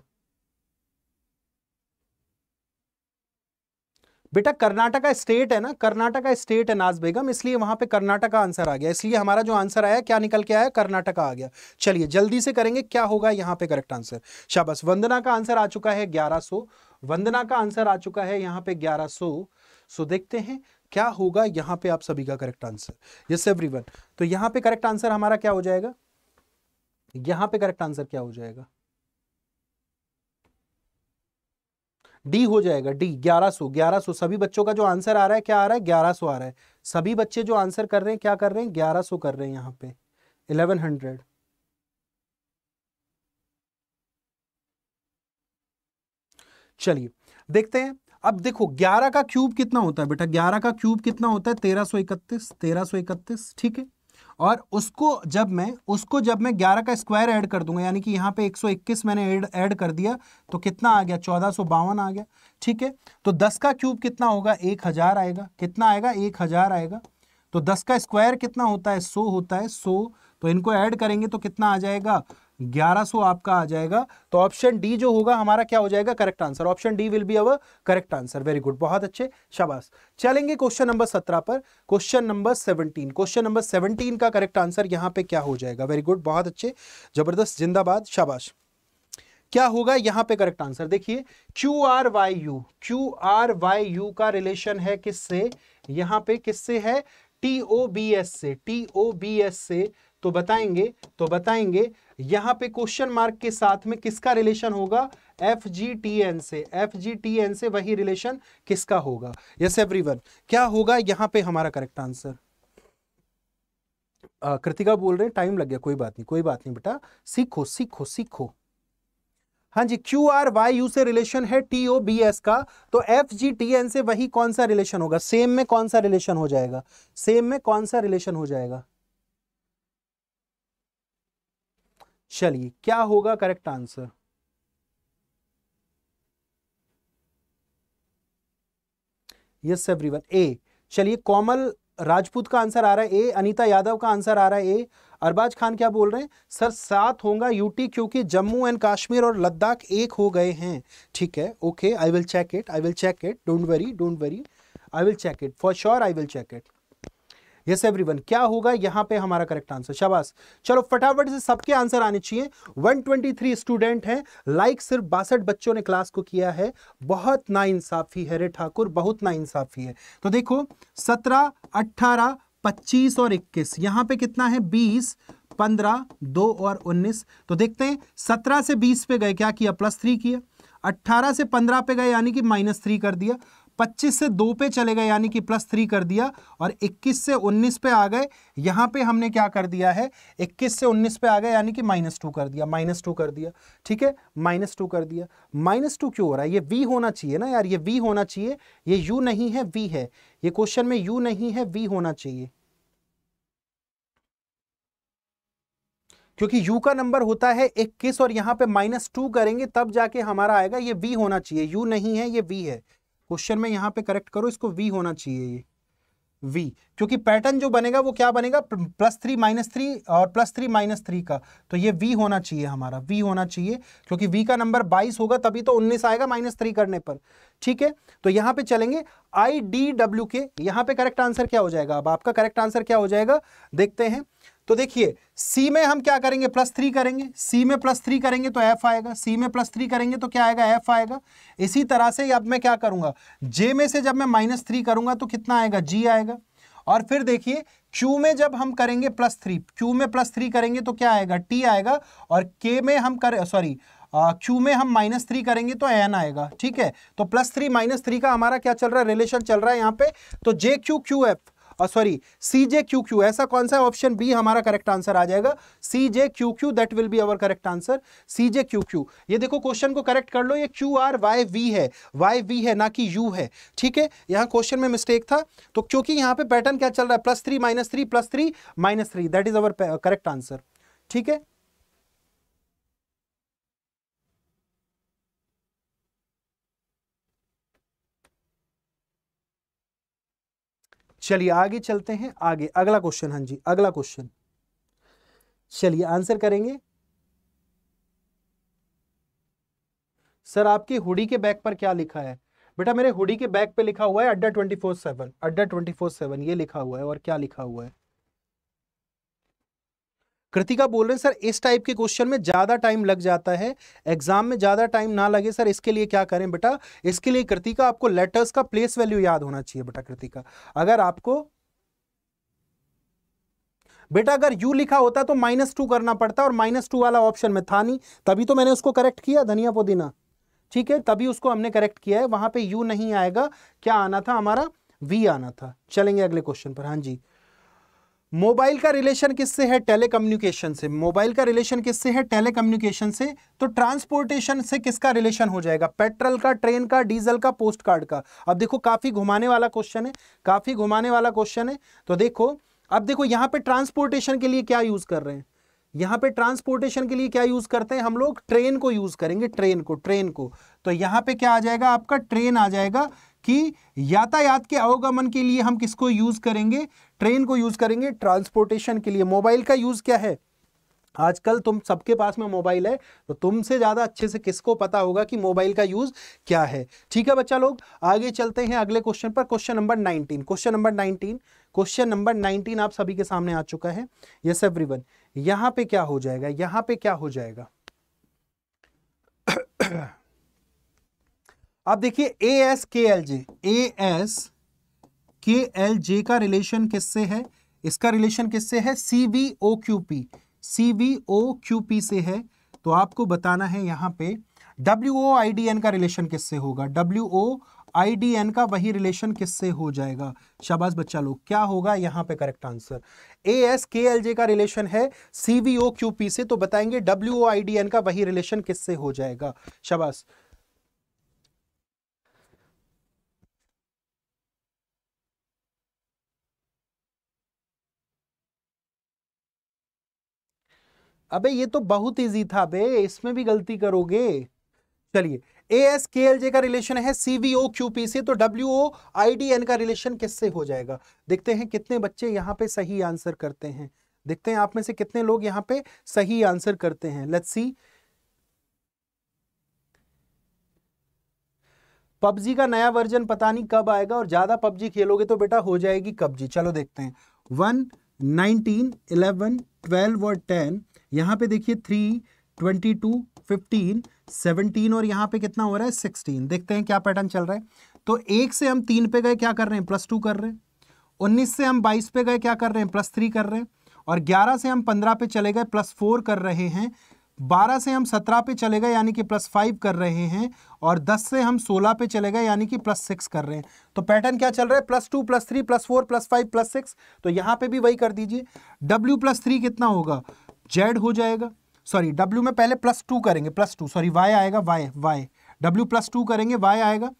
बेटा कर्नाटका स्टेट है ना कर्नाटक का स्टेट है नाज बेगम इसलिए वहां पे का आंसर आ गया इसलिए हमारा जो आंसर आया क्या निकल के आया कर्नाटका आ गया चलिए जल्दी से करेंगे क्या होगा यहाँ पे करेक्ट आंसर शाबाश वंदना का आंसर आ चुका है ग्यारह वंदना का आंसर आ चुका है यहाँ पे ग्यारह सो सो देखते हैं क्या होगा यहाँ पे आप सभी का करेक्ट आंसर यस एवरी तो यहाँ पे करेक्ट आंसर हमारा क्या हो जाएगा यहाँ पे करेक्ट आंसर क्या हो जाएगा डी हो जाएगा डी ग्यारह सो ग्यारह सो सभी बच्चों का जो आंसर आ रहा है क्या आ रहा है ग्यारह सो आ रहा है सभी बच्चे जो आंसर कर रहे हैं क्या कर रहे हैं ग्यारह सो कर रहे हैं यहाँ पे इलेवन हंड्रेड चलिए देखते हैं अब देखो ग्यारह का क्यूब कितना होता है बेटा ग्यारह का क्यूब कितना होता है तेरह सो इकतीस तेरह सो इकतीस ठीक है और उसको जब मैं उसको जब मैं 11 का स्क्वायर ऐड कर दूंगा यानी कि यहाँ पे 121 मैंने ऐड कर दिया तो कितना आ गया चौदह आ गया ठीक है तो 10 का क्यूब कितना होगा 1000 आएगा कितना आएगा 1000 आएगा तो 10 का स्क्वायर कितना होता है 100 होता है 100 तो इनको ऐड करेंगे तो कितना आ जाएगा 1100 आपका आ जाएगा तो ऑप्शन डी जो होगा हमारा क्या हो जाएगा correct answer option D will be our correct answer very good बहुत अच्छे शाबाश चलेंगे क्वेश्चन नंबर सत्रह पर question number seventeen question number seventeen का करेक्ट आंसर यहाँ पे क्या हो जाएगा वेरी गुड बहुत अच्छे जबरदस्त जिंदाबाद शाबाश क्या होगा यहां पे करेक्ट आंसर देखिए Q R Y U Q R Y U का रिलेशन है किससे यहां पे किससे है टी ओ बी एस से टी ओ बी एस से तो बताएंगे तो बताएंगे यहां पे क्वेश्चन मार्क के साथ में किसका रिलेशन होगा एफ जी टी एन से एफ जी टी एन से वही रिलेशन किसका होगा यस एवरीवन क्या होगा यहां पे हमारा करेक्ट आंसर कृतिका बोल रहे हैं टाइम लग गया कोई बात नहीं कोई बात नहीं बेटा सीखो सीखो सीखो हाँ जी क्यू आर वाई यू से रिलेशन है टी ओ बी एस का तो एफ जी टी एन से वही कौन सा रिलेशन होगा सेम में कौन सा रिलेशन हो जाएगा सेम में कौन सा रिलेशन हो जाएगा चलिए क्या होगा करेक्ट आंसर यस एवरीवन ए चलिए कोमल राजपूत का आंसर आ रहा है ए अनीता यादव का आंसर आ रहा है ए अरबाज खान क्या बोल रहे हैं सर सात होगा यूटी क्योंकि जम्मू एंड कश्मीर और लद्दाख एक हो गए हैं ठीक है okay I will check it I will check it don't worry don't worry I will check it for sure I will check it yes everyone क्या होगा यहां पे हमारा करेक्ट आंसर शाबाश चलो फटाफट से सबके आंसर आने चाहिए 123 स्टूडेंट हैं लाइक सिर्फ बासठ बच्चों ने क्लास को किया है बहुत इंसाफी है रे ठाकुर बहुत इंसाफी है तो देखो सत्रह अट्ठारह पच्चीस और इक्कीस यहां पे कितना है बीस पंद्रह दो और उन्नीस तो देखते हैं सत्रह से बीस पे गए क्या किया प्लस थ्री किया अट्ठारह से पंद्रह पे गए यानी कि माइनस थ्री कर दिया 25 से दो पे चले गए यानी कि प्लस थ्री कर दिया और 21 से 19 पे आ गए यहाँ पे हमने क्या कर दिया है 21 से 19 पे आ गए यानी कि माइनस टू कर दिया माइनस टू कर दिया ठीक है माइनस टू कर दिया माइनस टू क्यों हो रहा है ये वी होना चाहिए ना यार ये वी होना चाहिए ये यू नहीं है वी है ये क्वेश्चन में यू नहीं है वी होना चाहिए क्योंकि u का नंबर होता है इक्कीस और यहां पे माइनस टू करेंगे तब जाके हमारा आएगा ये v होना चाहिए u नहीं है ये v है क्वेश्चन में यहां पे करेक्ट करो इसको वी होना चाहिए ये वी क्योंकि पैटर्न जो बनेगा वो क्या बनेगा प्लस थ्री माइनस थ्री और प्लस थ्री माइनस थ्री का तो ये वी होना चाहिए हमारा वी होना चाहिए क्योंकि वी का नंबर बाईस होगा तभी तो उन्नीस आएगा माइनस थ्री करने पर ठीक है तो यहां पे चलेंगे आई डी डब्ल्यू के यहाँ पे करेक्ट आंसर क्या हो जाएगा अब आपका करेक्ट आंसर क्या हो जाएगा देखते हैं तो देखिए सी में हम क्या करेंगे प्लस थ्री करेंगे सी में प्लस थ्री करेंगे तो एफ आएगा सी में प्लस थ्री करेंगे तो क्या आएगा एफ आएगा इसी तरह से अब मैं क्या करूंगा जे में से जब मैं माइनस थ्री करूंगा तो कितना आएगा जी आएगा और फिर देखिए क्यू में जब हम करेंगे प्लस थ्री क्यू में प्लस थ्री करेंगे तो क्या आएगा टी आएगा और के में हम कर सॉरी क्यू में हम माइनस थ्री करेंगे तो एन आएगा ठीक है तो प्लस थ्री माइनस थ्री का हमारा क्या चल रहा है रिलेशन चल रहा है यहाँ पे तो जे क्यू क्यू एफ और sorry C J Q Q ऐसा कौन सा ऑप्शन बी हमारा करेक्ट आंसर आ जाएगा C J Q Q that will be our correct answer C J Q Q ये देखो क्वेश्चन को करेक्ट कर लो ये क्यू आर वाई वी है वाई वी है ना कि यू है ठीक है यहाँ क्वेश्चन में मिस्टेक था तो क्योंकि यहाँ पे पैटर्न क्या चल रहा है plus three minus three plus three minus three that is our correct answer ठीक है चलिए आगे चलते हैं आगे अगला क्वेश्चन हाँ जी अगला क्वेश्चन चलिए आंसर करेंगे सर आपकी हुडी के बैक पर क्या लिखा है बेटा मेरे हुडी के बैक पे लिखा हुआ है Adda twenty four seven Adda twenty four seven ये लिखा हुआ है और क्या लिखा हुआ है कृतिका बोल रहे हैं सर इस टाइप के क्वेश्चन में ज़्यादा टाइम लग जाता है एग्जाम में ज़्यादा टाइम ना लगे सर इसके लिए क्या करें बेटा इसके लिए कृतिका आपको लेटर्स का प्लेस वैल्यू याद होना चाहिए बेटा कृतिका अगर आपको बेटा अगर यू लिखा होता तो माइनस टू करना पड़ता और माइनस टू वाला ऑप्शन में था नहीं तभी तो मैंने उसको करेक्ट किया धनिया पुदीना ठीक है तभी उसको हमने करेक्ट किया है वहां पे यू नहीं आएगा क्या आना था हमारा वी आना था चलेंगे अगले क्वेश्चन पर हाँ जी मोबाइल का रिलेशन किससे है टेलीकम्युनिकेशन से मोबाइल का रिलेशन किससे है टेलीकम्युनिकेशन से तो ट्रांसपोर्टेशन से किसका रिलेशन हो जाएगा पेट्रोल का ट्रेन का डीजल का पोस्ट कार्ड का अब देखो काफ़ी घुमाने वाला क्वेश्चन है काफ़ी घुमाने वाला क्वेश्चन है तो देखो अब देखो यहां पे ट्रांसपोर्टेशन के लिए क्या यूज़ कर रहे हैं यहां पर ट्रांसपोर्टेशन के लिए क्या यूज़ करते हैं हम लोग ट्रेन को यूज़ करेंगे ट्रेन को ट्रेन को तो यहां पर क्या आ जाएगा आपका ट्रेन आ जाएगा कि यातायात के अवगमन के लिए हम किसको यूज़ करेंगे ट्रेन को यूज़ करेंगे ट्रांसपोर्टेशन के लिए मोबाइल का यूज़ क्या है आजकल तुम सबके पास में मोबाइल है तो तुमसे ज़्यादा अच्छे से किसको पता होगा कि मोबाइल का यूज़ क्या है ठीक है बच्चा लोग आगे चलते हैं अगले क्वेश्चन पर question number 19 question number 19 question number 19 आप सभी के सामने आ चुका है यस एवरी वन यहां पर क्या हो जाएगा यहां पर क्या हो जाएगा आप देखिए A S K L J A S K L J का रिलेशन किससे है इसका रिलेशन किससे है C V O Q P C V O Q P से है तो आपको बताना है यहाँ पे W O I D N का रिलेशन किससे होगा W O I D N का वही रिलेशन किससे हो जाएगा शाबाश बच्चा लोग क्या होगा यहाँ पे correct answer A S K L J का रिलेशन है C V O Q P से तो बताएंगे W O I D N का वही रिलेशन किससे हो जाएगा शाबाश अबे ये तो बहुत इजी था बे इसमें भी गलती करोगे चलिए ए एस के एल जे का रिलेशन है सीवीओ पी से तो W O I D N का रिलेशन किससे हो जाएगा देखते हैं कितने बच्चे यहाँ पे सही आंसर करते हैं देखते हैं आप में से कितने लोग यहाँ पे सही आंसर करते हैं लेट्स सी पबजी का नया वर्जन पता नहीं कब आएगा और ज्यादा पबजी खेलोगे तो बेटा हो जाएगी कब्जी चलो देखते हैं वन नाइनटीन इलेवन ट्वेल्व और टेन यहाँ पे देखिए three twenty two fifteen seventeen और यहाँ पे कितना हो रहा है सिक्सटीन देखते हैं क्या पैटर्न चल रहा है तो एक से हम तीन पे गए क्या कर रहे हैं प्लस टू कर रहे हैं उन्नीस से हम बाईस पे गए क्या कर रहे हैं प्लस थ्री कर रहे हैं और ग्यारह से हम पंद्रह पे चले गए प्लस फोर कर रहे हैं 12 से हम 17 पे चले गए यानी कि प्लस फाइव कर रहे हैं और 10 से हम 16 पे चले गए यानी कि प्लस सिक्स कर रहे हैं तो पैटर्न क्या चल रहा है plus two plus three plus four plus five plus six तो यहाँ पे भी वही कर दीजिए डब्ल्यू प्लस थ्री कितना होगा जेड हो जाएगा सॉरी डब्ल्यू में पहले प्लस टू करेंगे प्लस टू सॉरी वाई आएगा Y Y W plus two करेंगे वाई आएगा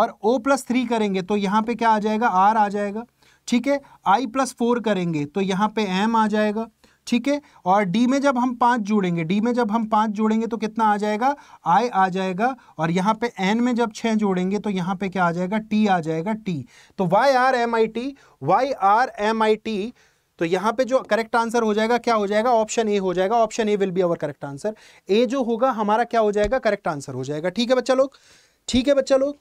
और ओ प्लस थ्री करेंगे तो यहाँ पे क्या आ जाएगा आर आ जाएगा ठीक है आई प्लस फोर करेंगे तो यहाँ पे एम आ जाएगा ठीक है और डी में जब हम पांच जोड़ेंगे डी में जब हम पांच जोड़ेंगे तो कितना आ जाएगा आई आ जाएगा और यहां पे एन में जब छह जोड़ेंगे तो यहां पे क्या आ जाएगा टी आ जाएगा टी तो Y R M I T Y R M I T तो यहां पे जो करेक्ट आंसर हो जाएगा क्या हो जाएगा ऑप्शन ए हो जाएगा option A will be our correct answer A जो होगा हमारा क्या हो जाएगा करेक्ट आंसर हो जाएगा ठीक है बच्चा लोग ठीक है बच्चा लोग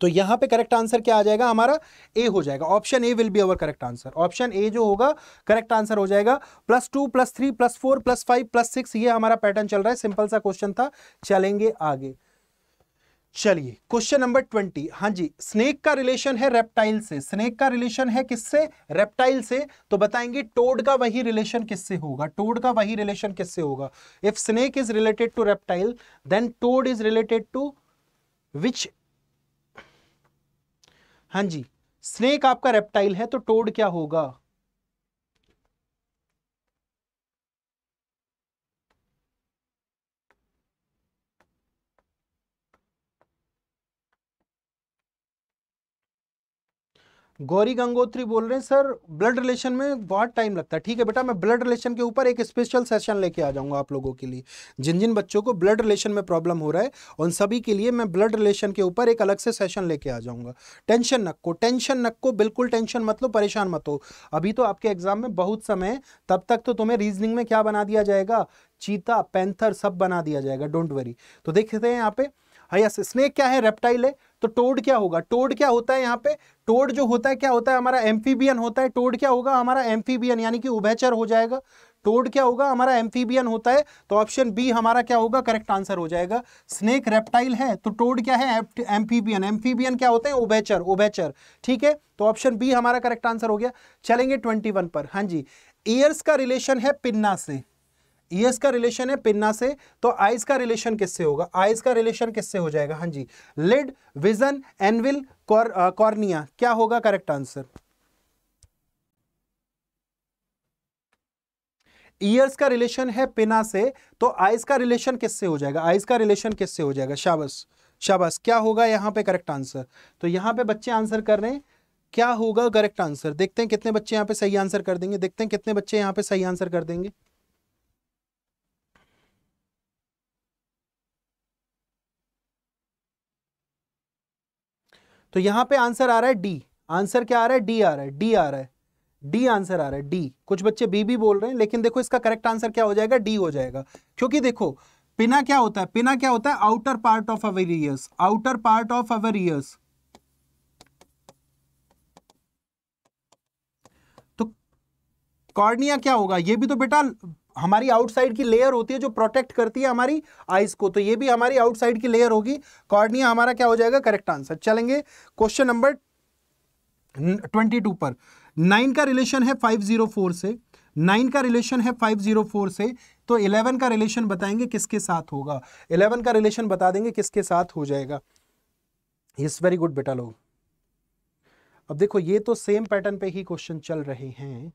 तो यहां पे करेक्ट आंसर क्या आ जाएगा हमारा ए हो जाएगा option A will be our correct answer option A जो होगा करेक्ट आंसर हो जाएगा plus two plus three plus four plus five plus six ये हमारा पैटर्न चल रहा है सिंपल सा क्वेश्चन था चलेंगे आगे चलिए क्वेश्चन नंबर ट्वेंटी हाँ जी स्नेक का रिलेशन है रेप्टाइल से स्नेक का रिलेशन है किससे रेप्टाइल से तो बताएंगे टोड का वही रिलेशन किससे होगा टोड का वही रिलेशन किससे होगा if snake is related to reptile then toad is related to which हाँ जी स्नेक आपका रेप्टाइल है तो टोड क्या होगा गौरी गंगोत्री बोल रहे हैं सर ब्लड रिलेशन में बहुत टाइम लगता है ठीक है बेटा मैं ब्लड रिलेशन के ऊपर एक स्पेशल सेशन लेके आ जाऊंगा आप लोगों के लिए जिन जिन बच्चों को ब्लड रिलेशन में प्रॉब्लम हो रहा है उन सभी के लिए मैं ब्लड रिलेशन के ऊपर एक अलग से सेशन लेके आ जाऊंगा टेंशन नक्को टेंशन नक्को बिल्कुल टेंशन मत लो परेशान मत हो अभी तो आपके एग्जाम में बहुत समय तब तक तो तुम्हें रीजनिंग में क्या बना दिया जाएगा चीता पैंथर सब बना दिया जाएगा डोंट वरी तो देखते हैं यहाँ पे हाँ यस स्नेक क्या है रेप्टाइल है तो टोड क्या होगा टोड क्या होता है यहाँ पे टोड जो होता है क्या होता है हमारा एम्फीबियन होता है टोड क्या होगा हमारा एम्फीबियन यानी कि उभयचर हो जाएगा टोड क्या होगा हमारा एम्फीबियन होता है तो ऑप्शन बी हमारा क्या होगा करेक्ट आंसर हो जाएगा स्नेक रेप्टाइल है तो टोड क्या है एम्फीबियन एम्फीबियन क्या होते हैं उभयचर उभयचर ठीक है तो ऑप्शन बी हमारा करेक्ट आंसर हो गया चलेंगे ट्वेंटी वन पर हाँ जी ईयर्स का रिलेशन है पिन्ना से ईएस e का रिलेशन है पिन्ना से तो आइज का रिलेशन किससे होगा आइज का रिलेशन किससे हो जाएगा हाँ जी लिड विजन एनविल कॉर्निया क्या होगा करेक्ट आंसर ईयर्स का रिलेशन है पिना से तो आइज का रिलेशन किससे हो जाएगा आइज का रिलेशन किससे हो जाएगा शाबस शाबस क्या होगा यहाँ पे करेक्ट आंसर तो यहाँ पे बच्चे आंसर कर रहे हैं क्या होगा करेक्ट आंसर देखते हैं कितने बच्चे यहाँ पे सही आंसर कर देंगे देखते हैं कितने बच्चे यहाँ पे सही आंसर कर देंगे तो यहां पे आंसर आ रहा है डी आंसर क्या आ रहा है डी आ रहा है डी आ रहा है डी आंसर आ रहा है डी कुछ बच्चे बी भी बोल रहे हैं लेकिन देखो इसका करेक्ट आंसर क्या हो जाएगा डी हो जाएगा क्योंकि देखो पिना क्या होता है पिना क्या होता है outer part of our ears outer part of our ears तो कॉर्निया क्या होगा ये भी तो बेटा हमारी आउटसाइड की लेयर होती है जो प्रोटेक्ट करती है हमारी आइज को तो ये भी हमारी आउटसाइड की लेयर होगी कॉर्निया हमारा क्या हो जाएगा करेक्ट आंसर चलेंगे क्वेश्चन नंबर ट्वेंटी टू पर नाइन का रिलेशन है फाइव जीरो फोर से नाइन का रिलेशन है फाइव जीरो फोर से तो इलेवन का रिलेशन बताएंगे किसके साथ होगा इलेवन का रिलेशन बता देंगे किसके साथ हो जाएगा इज वेरी गुड बेटा लोग अब देखो ये तो सेम पैटर्न पे ही क्वेश्चन चल रहे हैं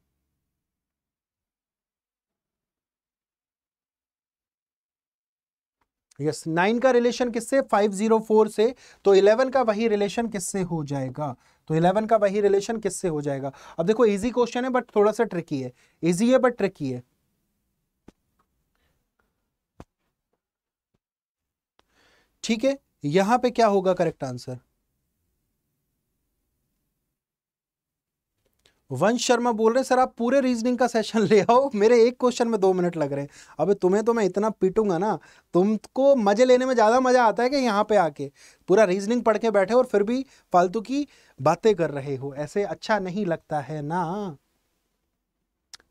यस नाइन का रिलेशन किससे फाइव जीरो फोर से तो इलेवन का वही रिलेशन किससे हो जाएगा तो इलेवन का वही रिलेशन किससे हो जाएगा अब देखो इजी क्वेश्चन है बट थोड़ा सा ट्रिकी है इजी है बट ट्रिकी है ठीक है यहां पे क्या होगा करेक्ट आंसर वंश शर्मा बोल रहे हैं सर आप पूरे रीजनिंग का सेशन ले आओ मेरे एक क्वेश्चन में दो मिनट लग रहे हैं अबे तुम्हें तो मैं इतना पीटूंगा ना तुमको मज़े लेने में ज़्यादा मज़ा आता है कि यहाँ पे आके पूरा रीजनिंग पढ़ के बैठे और फिर भी फालतू की बातें कर रहे हो ऐसे अच्छा नहीं लगता है ना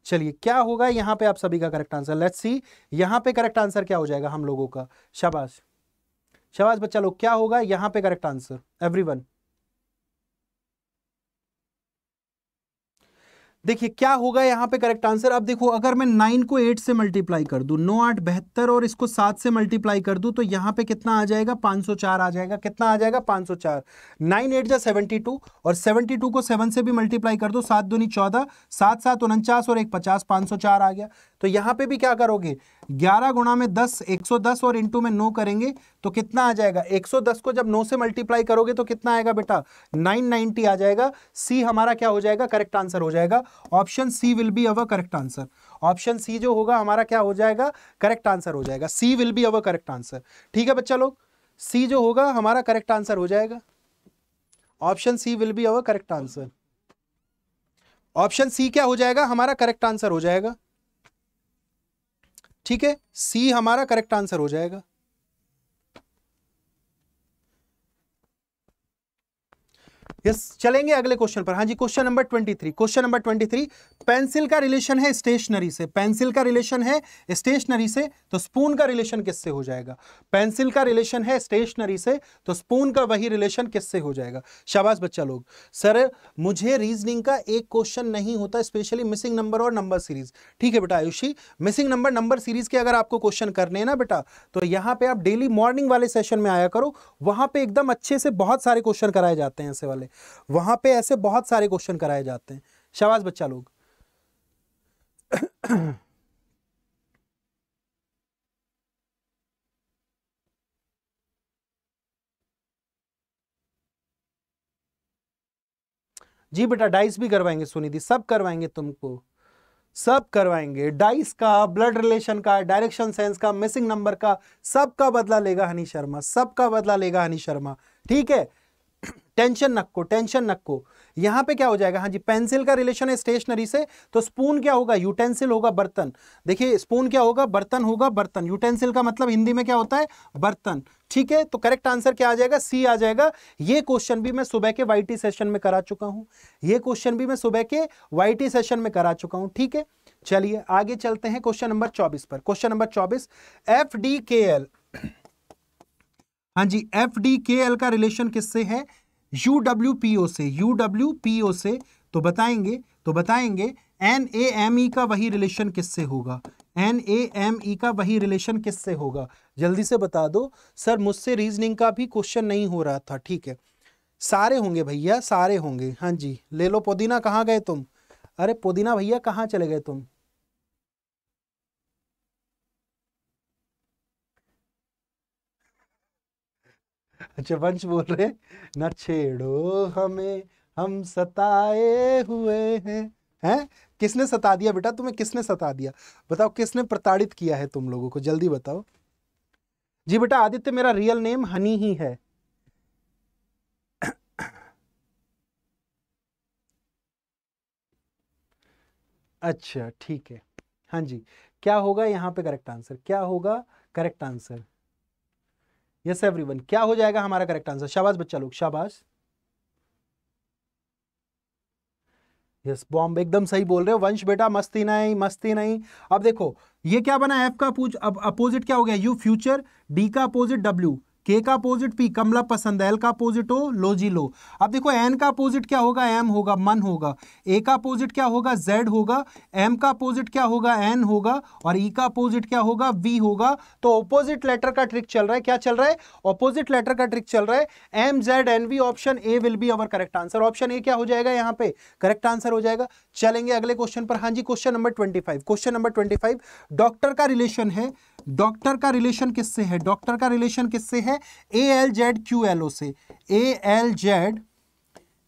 चलिए क्या होगा यहाँ पे आप सभी का करेक्ट आंसर लेट्स सी यहाँ पे करेक्ट आंसर क्या हो जाएगा हम लोगों का शाबाश शाबाश बच्चा लोग क्या होगा यहाँ पे करेक्ट आंसर वन देखिए क्या होगा यहाँ पे करेक्ट आंसर अब देखो अगर मैं नाइन को एट से मल्टीप्लाई कर दू नौ आठ बेहतर और इसको सात से मल्टीप्लाई कर दू तो यहाँ पे कितना आ जाएगा पांच सौ चार आ जाएगा कितना आ जाएगा पांच सौ चार नाइन एट जा सेवेंटी टू और सेवेंटी टू को सेवन से भी मल्टीप्लाई कर दो सात दूनी चौदह सात सात उनचास और एक पचास पांच सौ चार आ गया तो यहां पे भी क्या करोगे 11 गुणा में 10 110 और इंटू में 9 करेंगे तो कितना आ जाएगा 110 को जब 9 से मल्टीप्लाई करोगे तो कितना आएगा बेटा 990 आ जाएगा सी हमारा क्या हो जाएगा करेक्ट आंसर हो जाएगा option C will be our correct answer option C जो होगा हमारा क्या हो जाएगा करेक्ट आंसर हो जाएगा C will be our correct answer ठीक है बच्चा लोग सी जो होगा हमारा करेक्ट आंसर हो जाएगा option C will be our correct answer option C क्या हो जाएगा हमारा करेक्ट आंसर हो जाएगा ठीक है सी हमारा करेक्ट आंसर हो जाएगा यस चलेंगे अगले क्वेश्चन पर हाँ जी question number twenty three question number twenty three pencil का रिलेशन है स्टेशनरी से पेंसिल का रिलेशन है स्टेशनरी से तो स्पून का रिलेशन किससे हो जाएगा पेंसिल का रिलेशन है स्टेशनरी से तो स्पून का वही रिलेशन किससे हो जाएगा शाबाश बच्चा लोग सर मुझे रीजनिंग का एक क्वेश्चन नहीं होता स्पेशली मिसिंग नंबर और नंबर सीरीज ठीक है बेटा Aayushi missing number number series के अगर आपको क्वेश्चन करने हैं ना बेटा तो यहाँ पे आप डेली मॉर्निंग वाले सेशन में आया करो वहां पर एकदम अच्छे से बहुत सारे क्वेश्चन कराए जाते हैं ऐसे वाले वहां पे ऐसे बहुत सारे क्वेश्चन कराए जाते हैं शबाज बच्चा लोग जी बेटा डाइस भी करवाएंगे सुनिधि सब करवाएंगे तुमको सब करवाएंगे डाइस का ब्लड रिलेशन का डायरेक्शन सेंस का मिसिंग नंबर का सबका बदला लेगा हनी शर्मा सबका बदला लेगा हनी शर्मा ठीक है टेंशन नक्को टेंशन नक्को यहां पे क्या हो जाएगा हाँ जी पेंसिल का रिलेशन है स्टेशनरी से तो स्पून क्या होगा यूटेंसिल होगा बर्तन देखिए स्पून क्या होगा बर्तन होगा बर्तन यूटेंसिल का मतलब हिंदी में क्या होता है बर्तन ठीक है तो करेक्ट आंसर क्या आ जाएगा सी आ जाएगा ये क्वेश्चन भी मैं सुबह के वाई सेशन में करा चुका हूं ये क्वेश्चन भी मैं सुबह के वाई सेशन में करा चुका हूं ठीक है चलिए आगे चलते हैं क्वेश्चन नंबर चौबीस पर क्वेश्चन नंबर चौबीस एफ डी के एल हाँ जी एफ डी के एल का रिलेशन किससे है यू डब्ल्यू पी ओ से यू डब्ल्यू पी ओ से तो बताएंगे तो बताएंगे एन ए एम ई का वही रिलेशन किससे होगा एन ए एम ई का वही रिलेशन किससे होगा जल्दी से बता दो सर मुझसे रीजनिंग का भी क्वेश्चन नहीं हो रहा था ठीक है सारे होंगे भैया सारे होंगे हाँ जी ले लो पुदीना कहाँ गए तुम अरे पुदीना भैया कहाँ चले गए तुम अच्छा वंश बोल रहे न छेड़ो हमें हम सताए हुए हैं हैं किसने सता दिया बेटा तुम्हें किसने सता दिया बताओ किसने प्रताड़ित किया है तुम लोगों को जल्दी बताओ जी बेटा आदित्य मेरा रियल नेम हनी ही है अच्छा ठीक है हाँ जी क्या होगा यहाँ पे करेक्ट आंसर क्या होगा करेक्ट आंसर यस एवरीवन क्या हो जाएगा हमारा करेक्ट आंसर शाबाश बच्चा लोग शाबाश यस yes, बॉम्ब एकदम सही बोल रहे हो वंश बेटा मस्ती नहीं मस्ती नहीं अब देखो ये क्या बना एफ का अपोजिट क्या हो गया यू फ्यूचर डी का अपोजिट डब्ल्यू के का अपोजिट पी कमला पसंद एल का अपोजिट हो लो जी लो अब देखो एन का अपोजिट क्या होगा एम होगा मन होगा ए का अपोजिट क्या होगा जेड होगा एम का अपोजिट क्या होगा एन होगा और ई e का अपोजिट क्या होगा वी होगा तो ऑपोजिट लेटर का ट्रिक चल रहा है क्या चल रहा है ऑपोजिट लेटर का ट्रिक चल रहा है M Z N V option A will be our correct answer option A क्या हो जाएगा यहाँ पे करेक्ट आंसर हो जाएगा चलेंगे अगले क्वेश्चन पर हाँ जी question number twenty question number twenty doctor का रिलेशन है डॉक्टर का रिलेशन किससे है डॉक्टर का रिलेशन किससे है A L Z Q L O से A L Z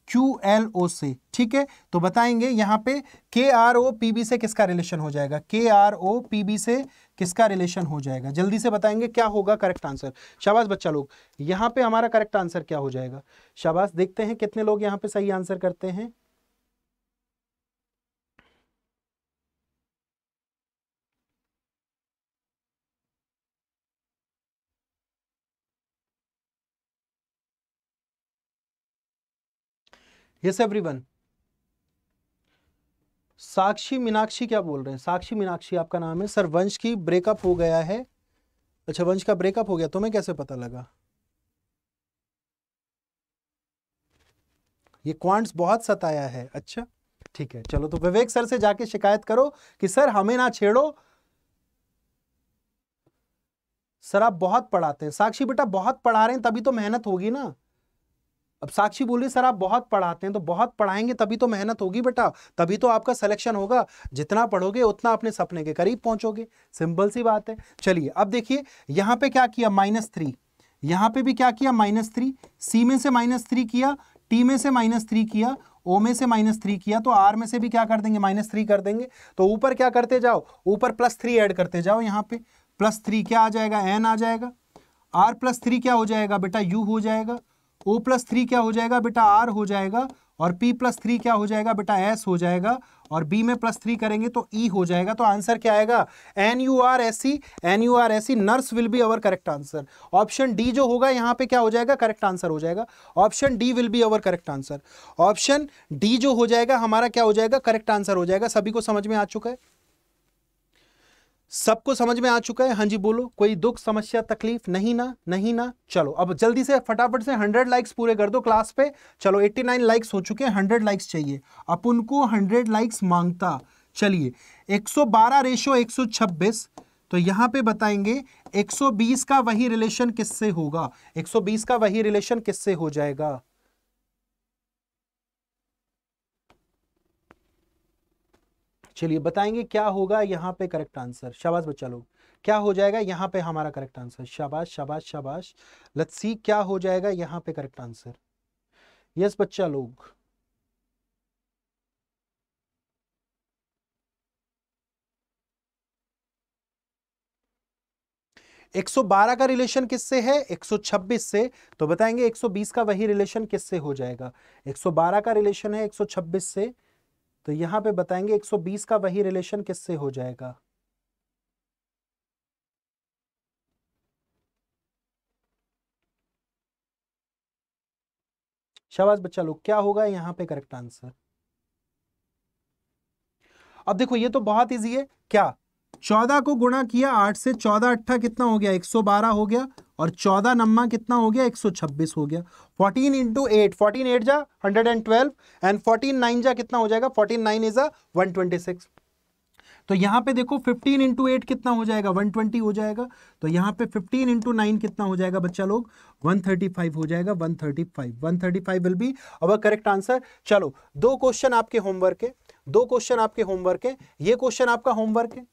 Q L O से ठीक है तो बताएंगे यहां पे के आर ओ पी बी से किसका रिलेशन हो जाएगा के आर ओ पी बी से किसका रिलेशन हो जाएगा जल्दी से बताएंगे क्या होगा करेक्ट आंसर शाबाश बच्चा लोग यहां पे हमारा करेक्ट आंसर क्या हो जाएगा शाबाश देखते हैं कितने लोग यहां पे सही आंसर करते हैं यस एवरीवन साक्षी मीनाक्षी क्या बोल रहे हैं साक्षी मीनाक्षी आपका नाम है सर वंश की ब्रेकअप हो गया है अच्छा वंश का ब्रेकअप हो गया तुम्हें कैसे पता लगा ये क्वांट्स बहुत सताया है अच्छा ठीक है चलो तो विवेक सर से जाके शिकायत करो कि सर हमें ना छेड़ो सर आप बहुत पढ़ाते हैं साक्षी बेटा बहुत पढ़ा रहे हैं तभी तो मेहनत होगी ना अब साक्षी रही सर आप बहुत पढ़ाते हैं तो बहुत पढ़ाएंगे तभी तो मेहनत होगी बेटा तभी तो आपका सिलेक्शन होगा जितना पढ़ोगे उतना अपने सपने के करीब पहुंचोगे सिंपल सी बात है चलिए अब देखिए यहाँ पे क्या किया माइनस थ्री यहाँ पे भी क्या किया माइनस थ्री सी में से माइनस थ्री किया टी में से माइनस थ्री किया ओ में से माइनस थ्री किया तो आर में से भी क्या कर देंगे माइनस थ्री कर देंगे तो ऊपर क्या करते जाओ ऊपर प्लस थ्री एड करते जाओ यहाँ पे प्लस थ्री क्या आ जाएगा एन आ जाएगा आर प्लस थ्री क्या हो जाएगा बेटा यू हो जाएगा ओ प्लस थ्री क्या हो जाएगा बेटा आर हो जाएगा और पी प्लस थ्री क्या हो जाएगा बेटा एस हो जाएगा और बी में प्लस थ्री करेंगे तो ई e हो जाएगा तो आंसर क्या आएगा N U R S C N U R S C nurse will be our correct answer option D जो होगा यहाँ पे क्या हो जाएगा करेक्ट आंसर हो जाएगा option D will be our correct answer option D जो हो जाएगा हमारा क्या हो जाएगा करेक्ट आंसर हो जाएगा सभी को समझ में आ चुका है सबको समझ में आ चुका है हाँ जी बोलो कोई दुख समस्या तकलीफ नहीं ना नहीं ना चलो अब जल्दी से फटाफट से 100 लाइक्स पूरे कर दो क्लास पे चलो 89 लाइक्स हो चुके हैं 100 लाइक्स चाहिए अपन को 100 लाइक्स मांगता चलिए 112 रेशो छब्बीस तो यहाँ पे बताएंगे 120 का वही रिलेशन किससे होगा 120 का वही रिलेशन किससे हो जाएगा चलिए बताएंगे क्या होगा यहाँ पे करेक्ट आंसर शाबाश बच्चा लोग क्या हो जाएगा यहाँ पे हमारा करेक्ट आंसर शाबाश शाबाश शाबाश लेट्स सी क्या हो जाएगा यहाँ पे करेक्ट आंसर यस बच्चा लोग एक सौ बारह का रिलेशन किससे है एक सौ छब्बीस से तो बताएंगे एक सौ बीस का वही रिलेशन किससे हो जाएगा एक सौ बारह का रिलेशन है एक सौ छब्बीस से तो यहां पे बताएंगे 120 का वही रिलेशन किससे हो जाएगा शाबाश बच्चा लोग क्या होगा यहां पे करेक्ट आंसर अब देखो ये तो बहुत इजी है क्या चौदह को गुणा किया आठ से चौदह अट्ठा कितना हो गया एक सौ बारह हो गया और चौदह नम्मा कितना हो गया एक सौ छब्बीस हो गया fourteen into eight fourteen eight जा hundred and twelve and fourteen nine जा कितना हो जाएगा fourteen nine is a one twenty six तो यहाँ पे देखो 15 इंटू एट कितना हो जाएगा 120 हो जाएगा तो यहाँ पे 15 इंटू नाइन कितना हो जाएगा बच्चा लोग 135 हो जाएगा 135 135 will be our correct answer चलो दो क्वेश्चन आपके होमवर्क है दो क्वेश्चन आपके होमवर्क है ये क्वेश्चन आपका होमवर्क है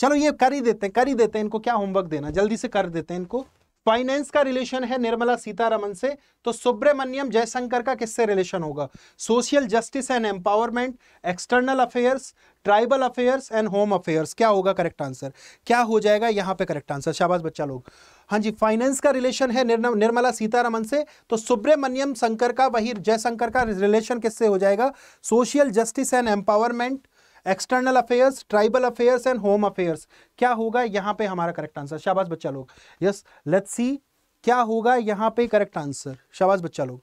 चलो ये कर ही देते हैं कर ही देते हैं इनको क्या होमवर्क देना जल्दी से कर देते हैं इनको फाइनेंस का रिलेशन है निर्मला सीतारमन से तो सुब्रमण्यम जयशंकर का किससे रिलेशन होगा social justice and empowerment external affairs tribal affairs and home affairs क्या होगा करेक्ट आंसर क्या हो जाएगा यहाँ पे करेक्ट आंसर शाबाश बच्चा लोग हाँ जी फाइनेंस का रिलेशन है निर्म, निर्मला सीतारमन से तो सुब्रमण्यम शंकर का वही जयशंकर का रिलेशन किससे हो जाएगा social justice and empowerment external affairs tribal affairs and home affairs क्या होगा यहाँ पे हमारा करेक्ट आंसर शाबाश बच्चा लोग यस लेट्स सी क्या होगा यहाँ पे करेक्ट आंसर शाबाश बच्चा लोग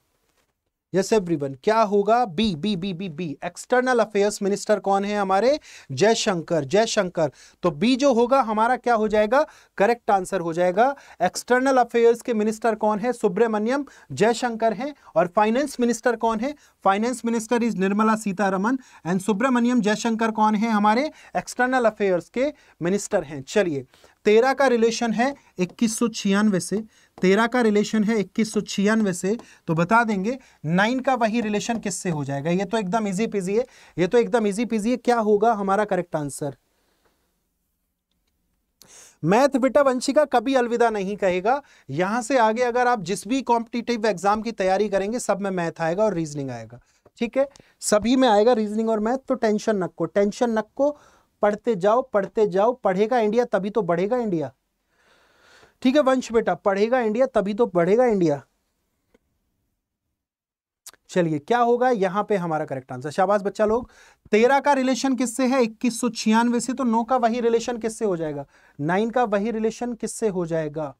यस एवरीवन क्या होगा B B B B B external affairs minister कौन है हमारे जयशंकर जयशंकर तो बी जो होगा हमारा क्या हो जाएगा करेक्ट आंसर हो जाएगा एक्सटर्नल अफेयर्स के मिनिस्टर कौन है सुब्रमण्यम जयशंकर हैं और फाइनेंस मिनिस्टर कौन है finance minister is Nirmala Sitharaman and Subrahmanyam Jaishankar कौन है हमारे एक्सटर्नल अफेयर्स के मिनिस्टर हैं चलिए तेरह का रिलेशन है इक्कीस सौ छियानवे से तेरह का रिलेशन है इक्कीस सौ छियानवे से तो बता देंगे नाइन का वही रिलेशन किससे हो जाएगा ये तो एकदम इजी पिजी है ये तो एकदम इजी पिजी है क्या होगा हमारा करेक्ट आंसर मैथ बेटा वंशिका कभी अलविदा नहीं कहेगा यहां से आगे अगर आप जिस भी कॉम्पिटिटिव एग्जाम की तैयारी करेंगे सब में मैथ आएगा और रीजनिंग आएगा ठीक है सभी में आएगा रीजनिंग और मैथ तो टेंशन नक्को टेंशन नक्को पढ़ते जाओ पढ़ते जाओ पढ़ेगा इंडिया तभी तो बढ़ेगा इंडिया ठीक है वंश बेटा पढ़ेगा इंडिया तभी तो बढ़ेगा इंडिया चलिए क्या होगा यहां पे हमारा करेक्ट आंसर शाबाश बच्चा लोग तेरह का रिलेशन किससे है इक्कीस सौ छियानवे से तो नौ का वही रिलेशन किससे हो जाएगा नाइन का वही रिलेशन किससे हो जाएगा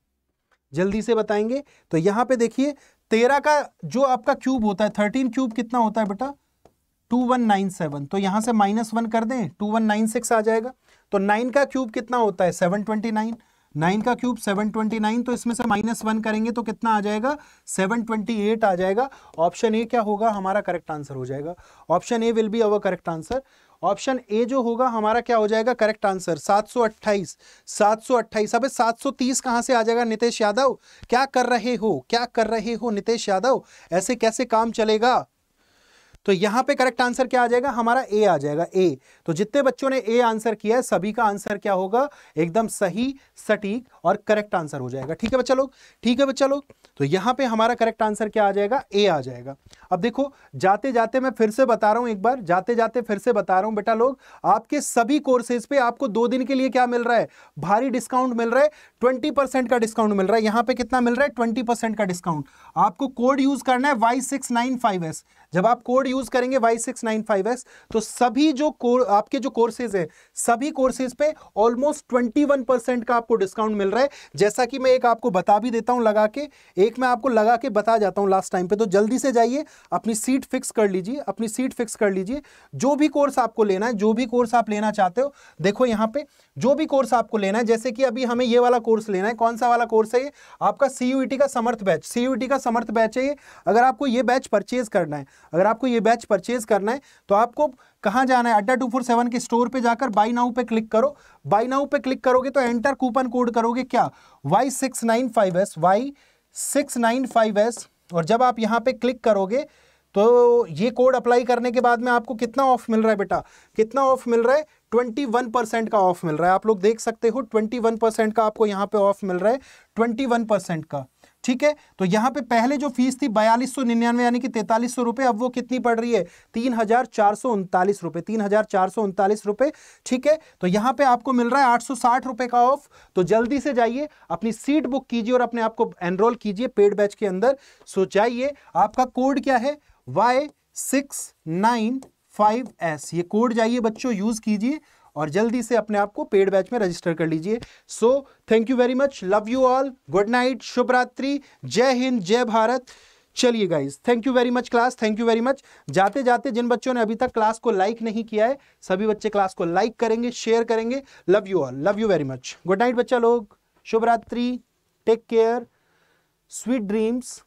जल्दी से बताएंगे तो यहां पे देखिए तेरह का जो आपका क्यूब होता है थर्टीन क्यूब कितना होता है बेटा टू वन नाइन सेवन तो यहाँ से माइनस वन कर दें टू वन नाइन सिक्स आ जाएगा तो नाइन का क्यूब कितना होता है सेवन ट्वेंटी नाइन नाइन का क्यूब सेवन ट्वेंटी नाइन तो इसमें से माइनस वन करेंगे तो कितना आ जाएगा सेवन ट्वेंटी एट आ जाएगा ऑप्शन ए क्या होगा हमारा करेक्ट आंसर हो जाएगा option A will be our correct answer option A जो होगा हमारा क्या हो जाएगा करेक्ट आंसर 728 728 अबे 730 कहां से आ जाएगा नितेश यादव क्या कर रहे हो क्या कर रहे हो नितेश यादव ऐसे कैसे काम चलेगा तो यहां पे करेक्ट आंसर क्या आ जाएगा हमारा ए आ जाएगा ए तो जितने बच्चों ने ए आंसर किया है सभी का आंसर क्या होगा एकदम सही सटीक और करेक्ट आंसर हो जाएगा ठीक है बच्चा लोग ठीक है बच्चा लोग तो यहां पे हमारा करेक्ट आंसर क्या आ जाएगा ए आ जाएगा अब देखो जाते जाते मैं फिर से बता रहा हूं एक बार जाते जाते फिर से बता रहा हूं बेटा लोग आपके सभी कोर्सेज पे आपको दो दिन के लिए क्या मिल रहा है भारी डिस्काउंट मिल रहा है ट्वेंटी परसेंट का डिस्काउंट मिल रहा है यहाँ पे कितना मिल रहा है ट्वेंटी परसेंट का डिस्काउंट आपको कोड यूज करना है Y six nine five S जब आप कोड यूज करेंगे Y six nine five S तो सभी जो आपके जो कोर्सेज है सभी कोर्सेज पे ऑलमोस्ट ट्वेंटी वन परसेंट का आपको डिस्काउंट मिल रहा है जैसा कि मैं एक आपको बता भी देता हूँ लगा के एक मैं आपको लगा के बता जाता हूँ लास्ट टाइम पे तो जल्दी से जाइए अपनी सीट फिक्स कर लीजिए अपनी सीट फिक्स कर लीजिए जो भी कोर्स आपको लेना है जो भी कोर्स आप लेना चाहते हो देखो यहाँ पे जो भी कोर्स आपको लेना है जैसे कि अभी हमें ये वाला कोर्स लेना है कौन सा वाला कोर्स है ये आपका सी e का समर्थ बैच सी e का समर्थ बैच है ये अगर आपको ये बैच परचेज करना है अगर आपको ये बैच परचेज करना है तो आपको कहाँ जाना है अड्डा टू फोर सेवन के स्टोर पे जाकर बाई नाउ पे क्लिक करो बाई नाउ पे क्लिक करोगे तो एंटर कूपन कोड करोगे क्या Y six nine five S Y six nine five S और जब आप यहाँ पे क्लिक करोगे तो ये कोड अप्लाई करने के बाद में आपको कितना ऑफ मिल रहा है बेटा कितना ऑफ मिल रहा है 21 परसेंट का ऑफ मिल रहा है आप लोग देख सकते हो 21 परसेंट का आपको यहाँ पे ऑफ मिल रहा है 21 परसेंट का ठीक है तो यहाँ पे पहले जो फीस थी बयालीस सौ निन्यानवे यानी कि तैतालीस सौ रुपये अब वो कितनी पड़ रही है तीन हजार चार सौ उनतालीस रुपये तीन हजार चार सौ उनतालीस रुपये ठीक है तो यहाँ पे आपको मिल रहा है आठ सौ साठ रुपये का ऑफ तो जल्दी से जाइए अपनी सीट बुक कीजिए और अपने आप को एनरोल कीजिए पेड बैच के अंदर सो जाइए आपका कोड क्या है Y six nine five S ये कोड जाइए बच्चों यूज़ कीजिए और जल्दी से अपने आप को पेड बैच में रजिस्टर कर लीजिए so thank you very much love you all good night शुभ रात्रि जय हिंद जय भारत चलिए guys thank you very much class thank you very much जाते जाते जिन बच्चों ने अभी तक क्लास को लाइक नहीं किया है सभी बच्चे क्लास को लाइक करेंगे शेयर करेंगे love you all love you very much good night बच्चा लोग शुभ रात्रि टेक केयर स्वीट ड्रीम्स